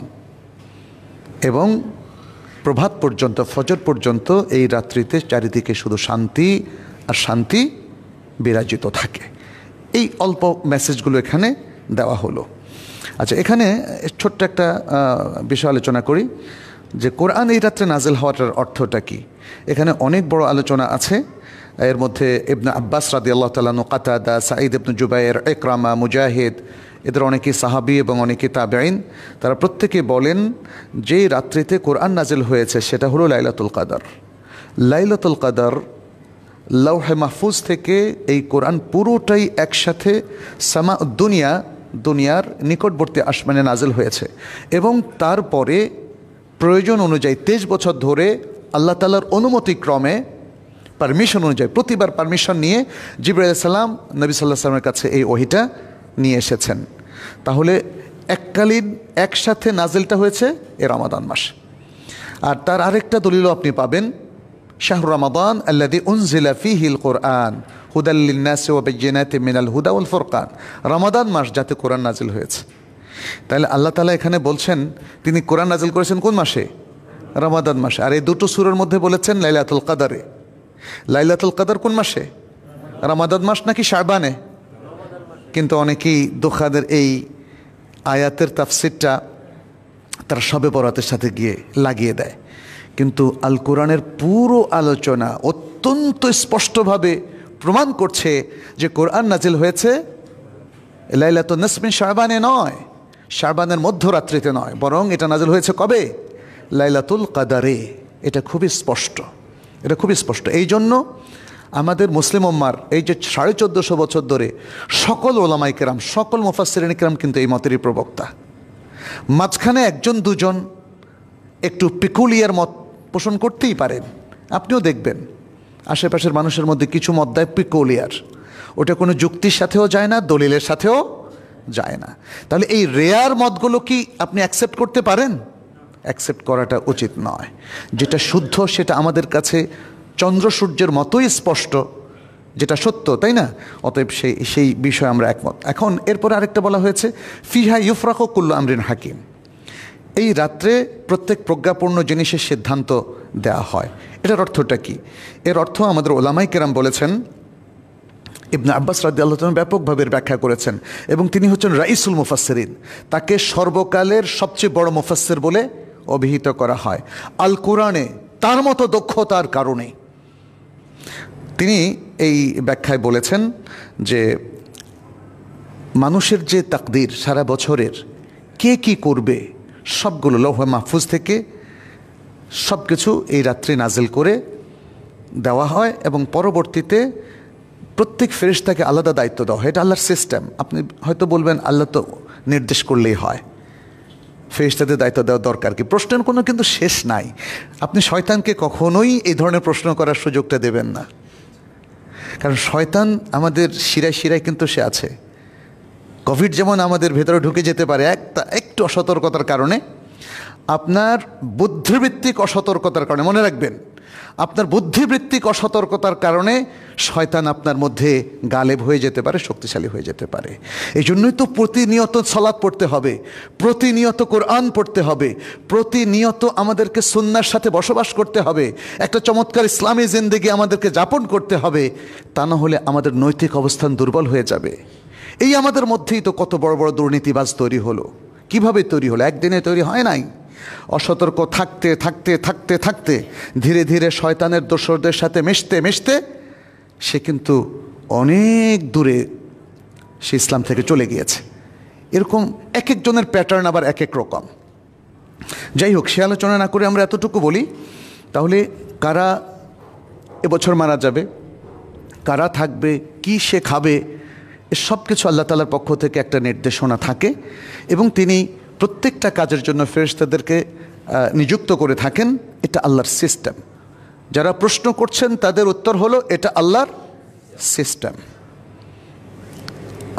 এবং প্রভাত পর্যন্ত ফজর পর্যন্ত এই রাত্রিতে চারিদিকে শুধু শান্তি আর শান্তি বিরাজিত থাকে এই অল্প মেসেজগুলো এখানে দেওয়া হলো আচ্ছা এখানে ছোট্ট একটা বিষয় আলোচনা করি যে কোরআন এই রাত্রে নাজেল হওয়াটার অর্থটা কি এখানে অনেক বড় আলোচনা আছে এর মধ্যে ইবনা আব্বাস রাদি আল্লাহ তালানু কাতাদা সাঈদ ইবনু জুবাইর একরামা মুজাহিদ এদের অনেকে সাহাবি এবং অনেকে তাবেইন তারা প্রত্যেকে বলেন যে রাত্রিতে কোরআন নাজেল হয়েছে সেটা হলো লাইলাতুল কাদার লাইলাতুল কাদার লৌহে মাহফুজ থেকে এই কোরআন পুরোটাই একসাথে সামা দুনিয়া দুনিয়ার নিকটবর্তী আসমানে নাজেল হয়েছে এবং তারপরে প্রয়োজন অনুযায়ী তেইশ বছর ধরে আল্লাহ তালার অনুমতিক্রমে পারমিশন অনুযায়ী প্রতিবার পারমিশন নিয়ে জিবরাইল সাল্লাম নবী সাল্লাহ সাল্লামের কাছে এই ওহিটা নিয়ে এসেছেন তাহলে এককালীন একসাথে নাজিলটা হয়েছে এ রামাদান মাস আর তার আরেকটা দলিলও আপনি পাবেন শাহরু রামাদান আল্লাদি ফি হিল কোরআন হুদাল্লিনাসে ওবেজিনাতে মিনাল হুদাউল ফোরকান রামাদান মাস যাতে কোরআন নাজিল হয়েছে তাহলে আল্লাহ তালা এখানে বলছেন তিনি কোরআন নাজিল করেছেন কোন মাসে রমাদান মাসে আর এই দুটো সুরের মধ্যে বলেছেন লাইলাতুল কাদারে লাইলাতুল কাদার কোন মাসে রমাদান মাস নাকি শাহবানে কিন্তু অনেকেই দোখাদের এই আয়াতের তাফসিরটা তারা সবে বরাতের সাথে গিয়ে লাগিয়ে দেয় কিন্তু আল কোরআনের পুরো আলোচনা অত্যন্ত স্পষ্টভাবে প্রমাণ করছে যে কোরআন নাজিল হয়েছে লাইলাত নসমিন শাহবানে নয় শাবানের মধ্যরাত্রিতে নয় বরং এটা নাজল হয়েছে কবে লাইলাতুল কাদারে এটা খুবই স্পষ্ট এটা খুবই স্পষ্ট এই জন্য আমাদের মুসলিম ওম্মার এই যে সাড়ে চোদ্দোশো বছর ধরে সকল ওলামাই কেরাম সকল মুফাসরিন কেরাম কিন্তু এই মতেরই প্রবক্তা মাঝখানে একজন দুজন একটু পিকুলিয়ার মত পোষণ করতেই পারেন আপনিও দেখবেন আশেপাশের মানুষের মধ্যে কিছু মত দেয় পিকুলিয়ার ওটা কোনো যুক্তির সাথেও যায় না দলিলের সাথেও যায় না তাহলে এই রেয়ার মতগুলো কি আপনি অ্যাকসেপ্ট করতে পারেন অ্যাকসেপ্ট করাটা উচিত নয় যেটা শুদ্ধ সেটা আমাদের কাছে চন্দ্র সূর্যের মতোই স্পষ্ট যেটা সত্য তাই না অতএব সেই সেই বিষয়ে আমরা একমত এখন এরপরে আরেকটা বলা হয়েছে ফিহা ইউফরাক কুল্লু আমরিন হাকিম এই রাত্রে প্রত্যেক প্রজ্ঞাপূর্ণ জিনিসের সিদ্ধান্ত দেয়া হয় এটার অর্থটা কি এর অর্থ আমাদের ওলামাই কেরাম বলেছেন ইবনে আব্বাস রাদি আল্লাহ ব্যাপকভাবে ব্যাখ্যা করেছেন এবং তিনি হচ্ছেন রাইসুল মুফাসরিন তাকে সর্বকালের সবচেয়ে বড় মুফাসের বলে অভিহিত করা হয় আল কোরআনে তার মতো দক্ষতার কারণে তিনি এই ব্যাখ্যায় বলেছেন যে মানুষের যে তাকদির সারা বছরের কে কি করবে সবগুলো লৌহ মাহফুজ থেকে সব কিছু এই রাত্রি নাজিল করে দেওয়া হয় এবং পরবর্তীতে প্রত্যেক ফেরিস্তাকে আলাদা দায়িত্ব দেওয়া হয় এটা আল্লাহর সিস্টেম আপনি হয়তো বলবেন আল্লাহ তো নির্দেশ করলেই হয় ফেরিস্তাদের দায়িত্ব দেওয়া দরকার কি প্রশ্নের কোনো কিন্তু শেষ নাই আপনি শয়তানকে কখনোই এই ধরনের প্রশ্ন করার সুযোগটা দেবেন না কারণ শয়তান আমাদের শিরায় শিরায় কিন্তু সে আছে কোভিড যেমন আমাদের ভেতরে ঢুকে যেতে পারে একটা একটু অসতর্কতার কারণে আপনার বুদ্ধিভিত্তিক অসতর্কতার কারণে মনে রাখবেন আপনার বুদ্ধিবৃত্তিক অসতর্কতার কারণে শয়তান আপনার মধ্যে গালেব হয়ে যেতে পারে শক্তিশালী হয়ে যেতে পারে এই জন্যই তো প্রতিনিয়ত সলাদ পড়তে হবে প্রতিনিয়ত কোরআন পড়তে হবে প্রতিনিয়ত আমাদেরকে সুন্নার সাথে বসবাস করতে হবে একটা চমৎকার ইসলামী জিন্দিগি আমাদেরকে যাপন করতে হবে তা না হলে আমাদের নৈতিক অবস্থান দুর্বল হয়ে যাবে এই আমাদের মধ্যেই তো কত বড় বড় দুর্নীতিবাজ তৈরি হলো কিভাবে তৈরি হলো একদিনে তৈরি হয় নাই অসতর্ক থাকতে থাকতে থাকতে থাকতে ধীরে ধীরে শয়তানের দোসরদের সাথে মিশতে মিশতে সে কিন্তু অনেক দূরে সে ইসলাম থেকে চলে গিয়েছে এরকম এক একজনের প্যাটার্ন আবার এক এক রকম যাই হোক সে আলোচনা না করে আমরা এতটুকু বলি তাহলে কারা এবছর মারা যাবে কারা থাকবে কি সে খাবে সব কিছু আল্লাহ তালার পক্ষ থেকে একটা নির্দেশনা থাকে এবং তিনি প্রত্যেকটা কাজের জন্য ফেরেশতাদেরকে নিযুক্ত করে থাকেন এটা আল্লাহর সিস্টেম যারা প্রশ্ন করছেন তাদের উত্তর হলো এটা আল্লাহর সিস্টেম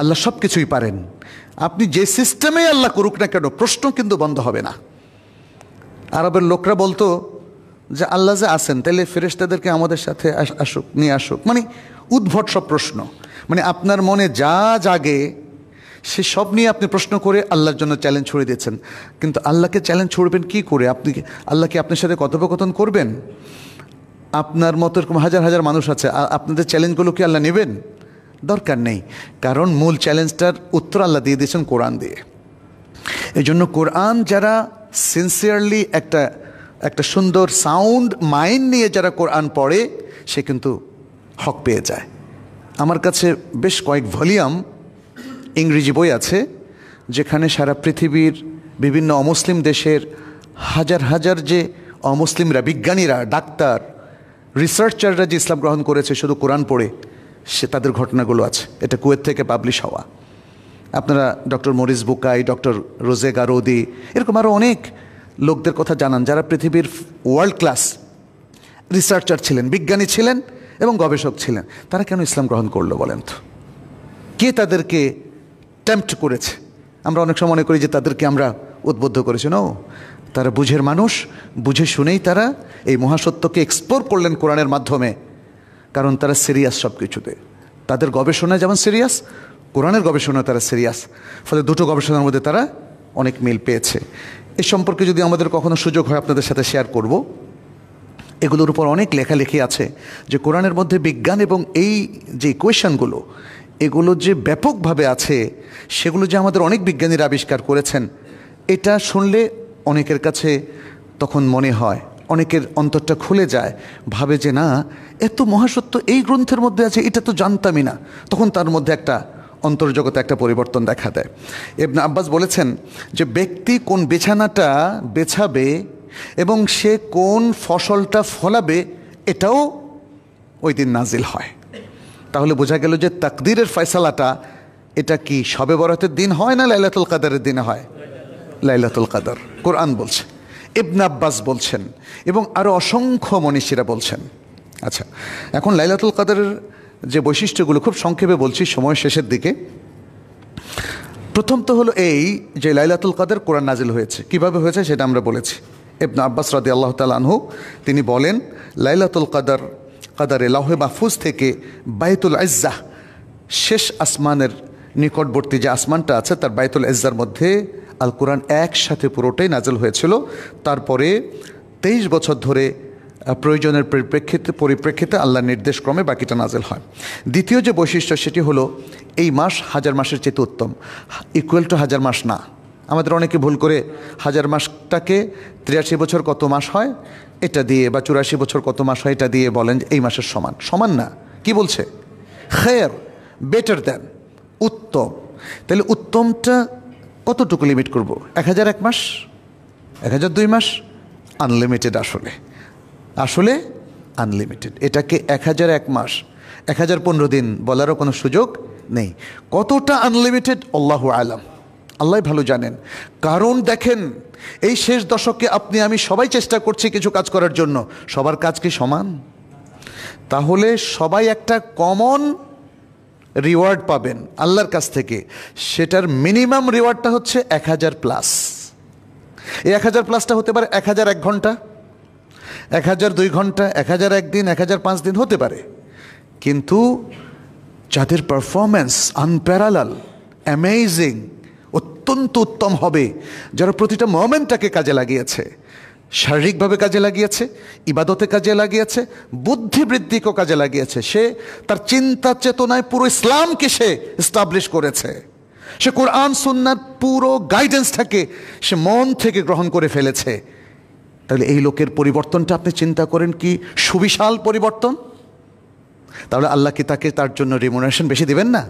আল্লাহ সব কিছুই পারেন আপনি যে সিস্টেমে আল্লাহ করুক না কেন প্রশ্ন কিন্তু বন্ধ হবে না আরবের লোকরা বলতো যে আল্লাহ যে আসেন তাহলে ফেরেশতাদেরকে আমাদের সাথে আসুক নিয়ে আসুক মানে উদ্ভট সব প্রশ্ন মানে আপনার মনে যা জাগে সে সব নিয়ে আপনি প্রশ্ন করে আল্লাহর জন্য চ্যালেঞ্জ ছুড়ে দিয়েছেন কিন্তু আল্লাহকে চ্যালেঞ্জ ছুড়বেন কি করে আপনি আল্লাহকে আপনার সাথে কথোপকথন করবেন আপনার মতো এরকম হাজার হাজার মানুষ আছে আপনাদের চ্যালেঞ্জগুলো কি আল্লাহ নেবেন দরকার নেই কারণ মূল চ্যালেঞ্জটার উত্তর আল্লাহ দিয়ে দিয়েছেন কোরআন দিয়ে এই জন্য কোরআন যারা সিনসিয়ারলি একটা একটা সুন্দর সাউন্ড মাইন্ড নিয়ে যারা কোরআন পড়ে সে কিন্তু হক পেয়ে যায় আমার কাছে বেশ কয়েক ভলিউম ইংরেজি বই আছে যেখানে সারা পৃথিবীর বিভিন্ন অমুসলিম দেশের হাজার হাজার যে অমুসলিমরা বিজ্ঞানীরা ডাক্তার রিসার্চাররা যে ইসলাম গ্রহণ করেছে শুধু কোরআন পড়ে সে তাদের ঘটনাগুলো আছে এটা কুয়েত থেকে পাবলিশ হওয়া আপনারা ডক্টর মরিস বুকাই ডক্টর রোজে গারোদি এরকম আরও অনেক লোকদের কথা জানান যারা পৃথিবীর ওয়ার্ল্ড ক্লাস রিসার্চার ছিলেন বিজ্ঞানী ছিলেন এবং গবেষক ছিলেন তারা কেন ইসলাম গ্রহণ করলো বলেন তো কে তাদেরকে টেম্পট করেছে আমরা অনেক সময় মনে করি যে তাদেরকে আমরা উদ্বুদ্ধ করেছি নাও তারা বুঝের মানুষ বুঝে শুনেই তারা এই মহাসত্যকে এক্সপ্লোর করলেন কোরআনের মাধ্যমে কারণ তারা সিরিয়াস সব কিছুতে তাদের গবেষণা যেমন সিরিয়াস কোরআনের গবেষণায় তারা সিরিয়াস ফলে দুটো গবেষণার মধ্যে তারা অনেক মিল পেয়েছে এ সম্পর্কে যদি আমাদের কখনো সুযোগ হয় আপনাদের সাথে শেয়ার করব এগুলোর উপর অনেক লেখালেখি আছে যে কোরআনের মধ্যে বিজ্ঞান এবং এই যে ইকুয়েশনগুলো এগুলো যে ব্যাপকভাবে আছে সেগুলো যে আমাদের অনেক বিজ্ঞানীরা আবিষ্কার করেছেন এটা শুনলে অনেকের কাছে তখন মনে হয় অনেকের অন্তরটা খুলে যায় ভাবে যে না এত মহাসত্য এই গ্রন্থের মধ্যে আছে এটা তো জানতামই না তখন তার মধ্যে একটা অন্তর্জগতে একটা পরিবর্তন দেখা দেয় এবনা আব্বাস বলেছেন যে ব্যক্তি কোন বেছানাটা বেছাবে এবং সে কোন ফসলটা ফলাবে এটাও ওই দিন নাজিল হয় তাহলে বোঝা গেল যে তাকদিরের ফয়সালাটা এটা কি সবে বরাতের দিন হয় না লাইলাতুল কাদারের দিনে হয় লাইলাতুল কাদার কোরআন বলছে ইবন আব্বাস বলছেন এবং আরও অসংখ্য মনীষীরা বলছেন আচ্ছা এখন লাইলাতুল কাদারের যে বৈশিষ্ট্যগুলো খুব সংক্ষেপে বলছি সময় শেষের দিকে প্রথম তো হলো এই যে লাইলাতুল কাদের কোরআন নাজিল হয়েছে কিভাবে হয়েছে সেটা আমরা বলেছি এবনা আব্বাস রাদি আল্লাহ আনহু তিনি বলেন লাইলাতুল কাদার কাদারে লাহে মাহফুজ থেকে বায়তুল আজ্জাহ শেষ আসমানের নিকটবর্তী যে আসমানটা আছে তার বায়তুল আজ্জার মধ্যে আল কোরআন একসাথে পুরোটাই নাজল হয়েছিল তারপরে তেইশ বছর ধরে প্রয়োজনের পরিপ্রেক্ষিতে পরিপ্রেক্ষিতে আল্লাহর নির্দেশক্রমে বাকিটা নাজেল হয় দ্বিতীয় যে বৈশিষ্ট্য সেটি হলো এই মাস হাজার মাসের চেয়ে উত্তম ইকুয়াল টু হাজার মাস না আমাদের অনেকে ভুল করে হাজার মাসটাকে তিরাশি বছর কত মাস হয় এটা দিয়ে বা চুরাশি বছর কত মাস হয় এটা দিয়ে বলেন এই মাসের সমান সমান না কি বলছে খের বেটার দেন উত্তম তাহলে উত্তমটা কতটুকু লিমিট করব এক হাজার এক মাস এক হাজার দুই মাস আনলিমিটেড আসলে আসলে আনলিমিটেড এটাকে এক হাজার এক মাস এক হাজার পনেরো দিন বলারও কোনো সুযোগ নেই কতটা আনলিমিটেড আল্লাহ আলাম আল্লাহ ভালো জানেন কারণ দেখেন এই শেষ দশকে আপনি আমি সবাই চেষ্টা করছি কিছু কাজ করার জন্য সবার কাজ কি সমান তাহলে সবাই একটা কমন রিওয়ার্ড পাবেন আল্লাহর কাছ থেকে সেটার মিনিমাম রিওয়ার্ডটা হচ্ছে এক হাজার প্লাস এই এক হাজার প্লাসটা হতে পারে এক হাজার এক ঘন্টা এক হাজার দুই ঘন্টা এক হাজার একদিন এক হাজার পাঁচ দিন হতে পারে কিন্তু যাদের পারফরমেন্স আনপ্যারালাল অ্যামেজিং অত্যন্ত উত্তম হবে যারা প্রতিটা মোমেন্টটাকে কাজে লাগিয়েছে শারীরিকভাবে কাজে লাগিয়েছে ইবাদতে কাজে লাগিয়েছে বুদ্ধিবৃদ্ধিকেও কাজে লাগিয়েছে সে তার চিন্তা চেতনায় পুরো ইসলামকে সে এস্টাবলিশ করেছে সে কোরআন সুন্নার পুরো গাইডেন্সটাকে সে মন থেকে গ্রহণ করে ফেলেছে তাহলে এই লোকের পরিবর্তনটা আপনি চিন্তা করেন কি সুবিশাল পরিবর্তন তাহলে আল্লাহ কি তাকে তার জন্য রেমুনারেশন বেশি দেবেন না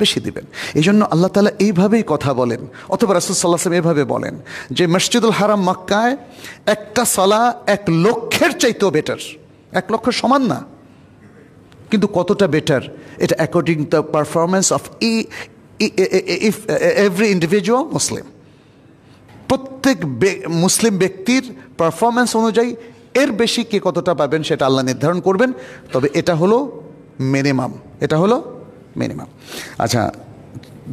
বেশি দিবেন এই জন্য আল্লাহ তালা এইভাবেই কথা বলেন অথবা সাল্লাহ সাল্লাম এভাবে বলেন যে মসজিদুল হারাম মক্কায় একটা সলা এক লক্ষের চাইতেও বেটার এক লক্ষ সমান না কিন্তু কতটা বেটার এটা অ্যাকর্ডিং দ্য পারফরমেন্স অফ ই ইফ এভরি ইন্ডিভিজুয়াল মুসলিম প্রত্যেক মুসলিম ব্যক্তির পারফরমেন্স অনুযায়ী এর বেশি কে কতটা পাবেন সেটা আল্লাহ নির্ধারণ করবেন তবে এটা হলো মিনিমাম এটা হলো মিনিমাম আচ্ছা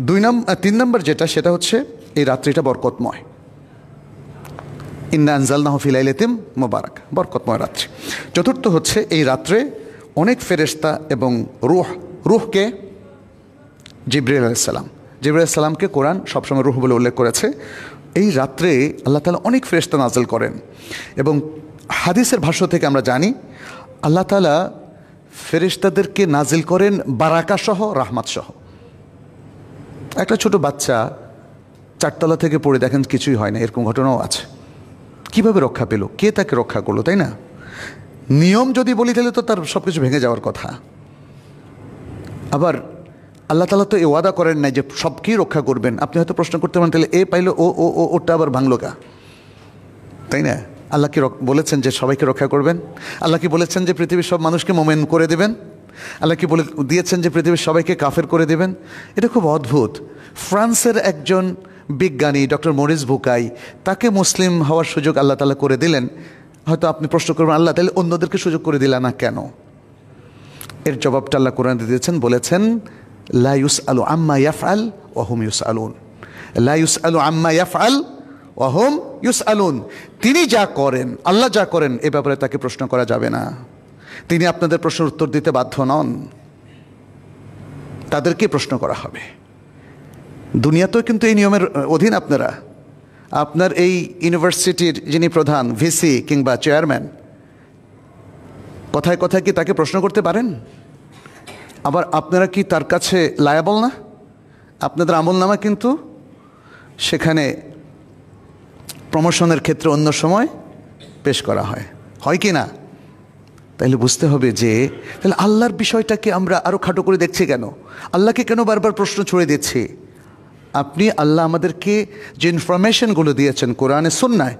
দুই নম্বর তিন নম্বর যেটা সেটা হচ্ছে এই রাত্রিটা বরকতময় ইন্দা আনজাল নাহ ফিলাইলেতিম মোবারক বরকতময় রাত্রি চতুর্থ হচ্ছে এই রাত্রে অনেক ফেরেস্তা এবং রুহ রুহকে জিবরিল আলাইসাল্লাম জিবরিল সালামকে কোরআন সবসময় রুহ বলে উল্লেখ করেছে এই রাত্রে আল্লাহ তালা অনেক ফেরেস্তা নাজল করেন এবং হাদিসের ভাষ্য থেকে আমরা জানি আল্লাহ তালা ফেরিস্তাদেরকে নাজিল করেন বারাকা সহ রাহমাত সহ একটা ছোট বাচ্চা চারতলা থেকে পড়ে দেখেন কিছুই হয় না এরকম ঘটনাও আছে কিভাবে রক্ষা পেল কে তাকে রক্ষা করলো তাই না নিয়ম যদি বলি তাহলে তো তার সব কিছু ভেঙে যাওয়ার কথা আবার আল্লাহ তালা তো এ ওয়াদা করেন নাই যে সবকেই রক্ষা করবেন আপনি হয়তো প্রশ্ন করতে পারেন তাহলে এ পাইলো ও ও ওটা আবার ভাঙলো কা তাই না আল্লাহকে বলেছেন যে সবাইকে রক্ষা করবেন আল্লাহ কি বলেছেন যে পৃথিবীর সব মানুষকে মোমেন করে দেবেন আল্লাহ কি বলে দিয়েছেন যে পৃথিবীর সবাইকে কাফের করে দেবেন এটা খুব অদ্ভুত ফ্রান্সের একজন বিজ্ঞানী ডক্টর মরিস বুকাই তাকে মুসলিম হওয়ার সুযোগ আল্লাহ তালা করে দিলেন হয়তো আপনি প্রশ্ন করবেন আল্লাহ তাহলে অন্যদেরকে সুযোগ করে দিলা না কেন এর জবাবটা আল্লাহ কোরআন দিয়েছেন বলেছেন লাইউস আলু আম্মা ইয়াফ আল ওহম ইউস আলুন লাইউস আলু আম্মা ইয়াফ আল ওয়াহম ইউস আলুন তিনি যা করেন আল্লাহ যা করেন এ ব্যাপারে তাকে প্রশ্ন করা যাবে না তিনি আপনাদের প্রশ্নের উত্তর দিতে বাধ্য নন তাদেরকে প্রশ্ন করা হবে দুনিয়াতেও কিন্তু এই নিয়মের অধীন আপনারা আপনার এই ইউনিভার্সিটির যিনি প্রধান ভিসি কিংবা চেয়ারম্যান কথায় কথায় কি তাকে প্রশ্ন করতে পারেন আবার আপনারা কি তার কাছে লায়াবল না আপনাদের আমল নামা কিন্তু সেখানে প্রমোশনের ক্ষেত্রে অন্য সময় পেশ করা হয় হয় কি না তাহলে বুঝতে হবে যে তাহলে আল্লাহর বিষয়টাকে আমরা আরও খাটো করে দেখছি কেন আল্লাহকে কেন বারবার প্রশ্ন ছুড়ে দিচ্ছি আপনি আল্লাহ আমাদেরকে যে ইনফরমেশনগুলো দিয়েছেন কোরআনে সুন্নায়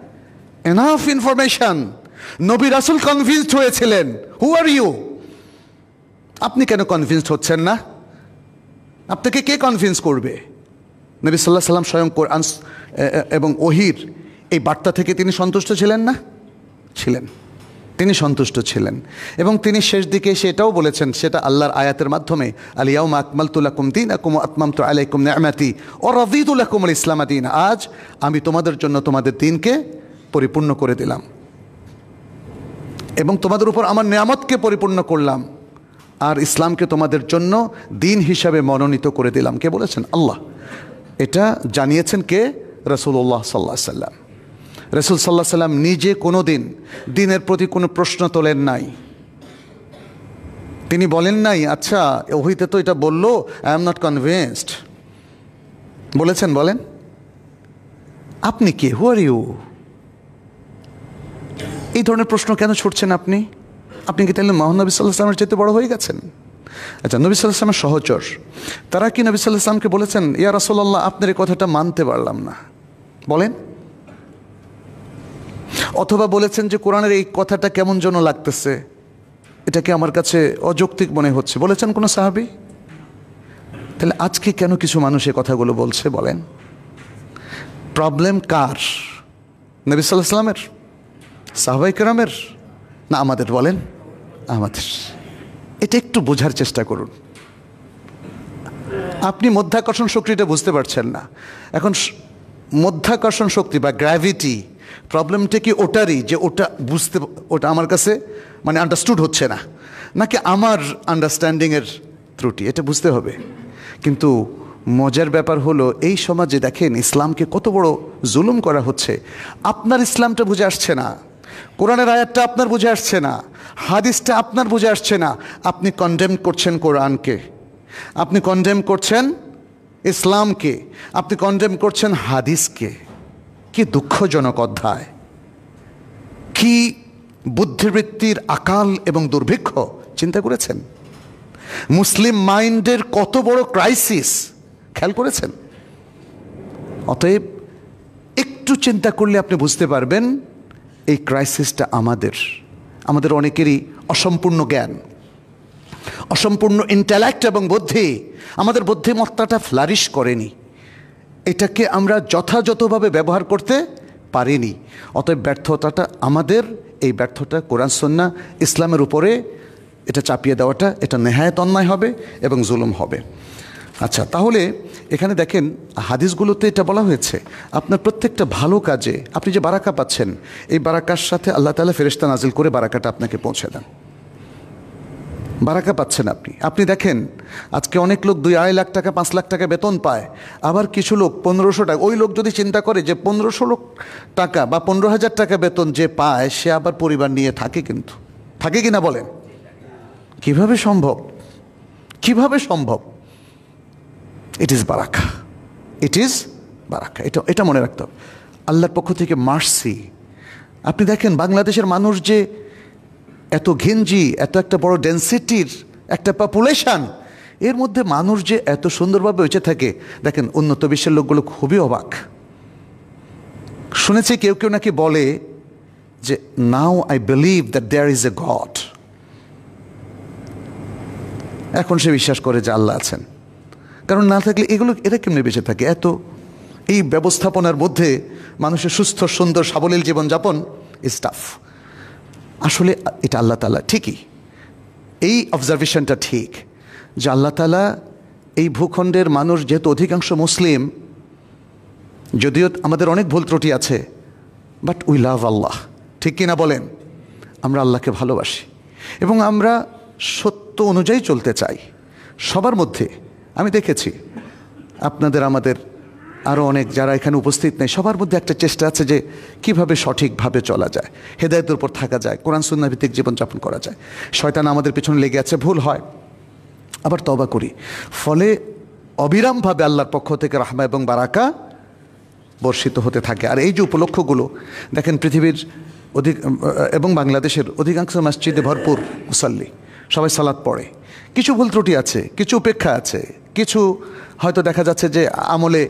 এনাফ ইনফরমেশান নবী রাসুল কনভিন্সড হয়েছিলেন হু আর ইউ আপনি কেন কনভিন্সড হচ্ছেন না আপনাকে কে কনভিন্স করবে নবী সাল্লাহ সাল্লাম স্বয়ং কোরআন এবং ওহির এই বার্তা থেকে তিনি সন্তুষ্ট ছিলেন না ছিলেন তিনি সন্তুষ্ট ছিলেন এবং তিনি শেষ দিকে সেটাও বলেছেন সেটা আল্লাহর আয়াতের মাধ্যমে আলিয়াউম আকমাল তুলাকুম দিন আকুম আতমাম তু আলাইকুম নামাতি ও রজিদুল্লাকুম আল ইসলামা দিন আজ আমি তোমাদের জন্য তোমাদের দিনকে পরিপূর্ণ করে দিলাম এবং তোমাদের উপর আমার নিয়ামতকে পরিপূর্ণ করলাম আর ইসলামকে তোমাদের জন্য দিন হিসাবে মনোনীত করে দিলাম কে বলেছেন আল্লাহ এটা জানিয়েছেন কে রসুল্লাহ সাল্লাহ সাল্লাম রসুল সাল্লাহ সাল্লাম নিজে কোনো দিন দিনের প্রতি কোনো প্রশ্ন তোলেন নাই তিনি বলেন নাই আচ্ছা ওহিতে তো এটা বললো আই এম নট কনভিন্সড বলেছেন বলেন আপনি কে হু আর ইউ এই ধরনের প্রশ্ন কেন ছুটছেন আপনি আপনি কি তাহলে নবী সাল্লাহ সাল্লামের চাইতে বড় হয়ে গেছেন আচ্ছা নবী সাল্লাহ সাল্লামের সহচর তারা কি নবী সাল্লাহ সাল্লামকে বলেছেন ইয়া রাসোল্লাহ আপনার এই কথাটা মানতে পারলাম না বলেন অথবা বলেছেন যে কোরআনের এই কথাটা কেমন যেন লাগতেছে এটাকে আমার কাছে অযৌক্তিক মনে হচ্ছে বলেছেন কোনো সাহাবি তাহলে আজকে কেন কিছু মানুষ এ কথাগুলো বলছে বলেন প্রবলেম কার নবী সাল্লাহ সাল্লামের সাহবাই কেরামের না আমাদের বলেন আমাদের এটা একটু বোঝার চেষ্টা করুন আপনি মধ্যাকর্ষণ শক্তিটা বুঝতে পারছেন না এখন মধ্যাকর্ষণ শক্তি বা গ্র্যাভিটি প্রবলেমটা কি ওটারই যে ওটা বুঝতে ওটা আমার কাছে মানে আন্ডারস্টুড হচ্ছে না নাকি আমার আন্ডারস্ট্যান্ডিংয়ের ত্রুটি এটা বুঝতে হবে কিন্তু মজার ব্যাপার হলো এই সমাজে দেখেন ইসলামকে কত বড় জুলুম করা হচ্ছে আপনার ইসলামটা বুঝে আসছে না কোরআনের আয়াতটা আপনার বুঝে আসছে না হাদিসটা আপনার বুঝে আসছে না আপনি কন্ডেম করছেন কোরআনকে আপনি কন্ডেম করছেন ইসলামকে আপনি কন্ডেম করছেন হাদিসকে কি দুঃখজনক অধ্যায় কি বুদ্ধিবৃত্তির আকাল এবং দুর্ভিক্ষ চিন্তা করেছেন মুসলিম মাইন্ডের কত বড় ক্রাইসিস খেয়াল করেছেন অতএব একটু চিন্তা করলে আপনি বুঝতে পারবেন এই ক্রাইসিসটা আমাদের আমাদের অনেকেরই অসম্পূর্ণ জ্ঞান অসম্পূর্ণ ইন্টালেক্ট এবং বুদ্ধি আমাদের বুদ্ধিমত্তাটা ফ্লারিশ করেনি এটাকে আমরা যথাযথভাবে ব্যবহার করতে পারিনি অতএব ব্যর্থতাটা আমাদের এই ব্যর্থতা কোরআন সন্না ইসলামের উপরে এটা চাপিয়ে দেওয়াটা এটা নেহায়ত অন্যায় হবে এবং জুলুম হবে আচ্ছা তাহলে এখানে দেখেন হাদিসগুলোতে এটা বলা হয়েছে আপনার প্রত্যেকটা ভালো কাজে আপনি যে বারাকা পাচ্ছেন এই বারাকার সাথে আল্লাহ তালা ফেরিস্তা নাজিল করে বারাকাটা আপনাকে পৌঁছে দেন বারাকা পাচ্ছেন আপনি আপনি দেখেন আজকে অনেক লোক দুই আড়াই লাখ টাকা পাঁচ লাখ টাকা বেতন পায় আবার কিছু লোক পনেরোশো টাকা ওই লোক যদি চিন্তা করে যে পনেরোশো লোক টাকা বা পনেরো হাজার টাকা বেতন যে পায় সে আবার পরিবার নিয়ে থাকে কিন্তু থাকে কি না বলেন কিভাবে সম্ভব কিভাবে সম্ভব it is Baraka it is বারাকা এটা এটা মনে রাখতে হবে আল্লাহর পক্ষ থেকে মার্সি আপনি দেখেন বাংলাদেশের মানুষ যে এত ঘিঞ্জি এত একটা বড় ডেন্সিটির একটা পপুলেশান এর মধ্যে মানুষ যে এত সুন্দরভাবে বেঁচে থাকে দেখেন উন্নত বিশ্বের লোকগুলো খুবই অবাক শুনেছি কেউ কেউ নাকি বলে যে now I believe that there is a God এখন সে বিশ্বাস করে যে আল্লাহ আছেন কারণ না থাকলে এগুলো এরা কেমনি বেঁচে থাকে এত এই ব্যবস্থাপনার মধ্যে মানুষের সুস্থ সুন্দর সাবলীল জীবনযাপন ইজ টাফ আসলে এটা আল্লাহ তালা ঠিকই এই অবজারভেশনটা ঠিক যে আল্লাহ তালা এই ভূখণ্ডের মানুষ যেহেতু অধিকাংশ মুসলিম যদিও আমাদের অনেক ভুল ত্রুটি আছে বাট উই লাভ আল্লাহ ঠিক কিনা বলেন আমরা আল্লাহকে ভালোবাসি এবং আমরা সত্য অনুযায়ী চলতে চাই সবার মধ্যে আমি দেখেছি আপনাদের আমাদের আরও অনেক যারা এখানে উপস্থিত নেই সবার মধ্যে একটা চেষ্টা আছে যে কিভাবে সঠিকভাবে চলা যায় হেদায়তের উপর থাকা যায় কোরআন সুন্নাভিত্তিক জীবনযাপন করা যায় শয়তান আমাদের পেছনে লেগে আছে ভুল হয় আবার তবা করি ফলে অবিরামভাবে আল্লাহর পক্ষ থেকে রাহমা এবং বারাকা বর্ষিত হতে থাকে আর এই যে উপলক্ষগুলো দেখেন পৃথিবীর অধিক এবং বাংলাদেশের অধিকাংশ মসজিদে ভরপুর মুসল্লি সবাই সালাদ পড়ে কিছু ভুল ত্রুটি আছে কিছু উপেক্ষা আছে কিছু হয়তো দেখা যাচ্ছে যে আমলে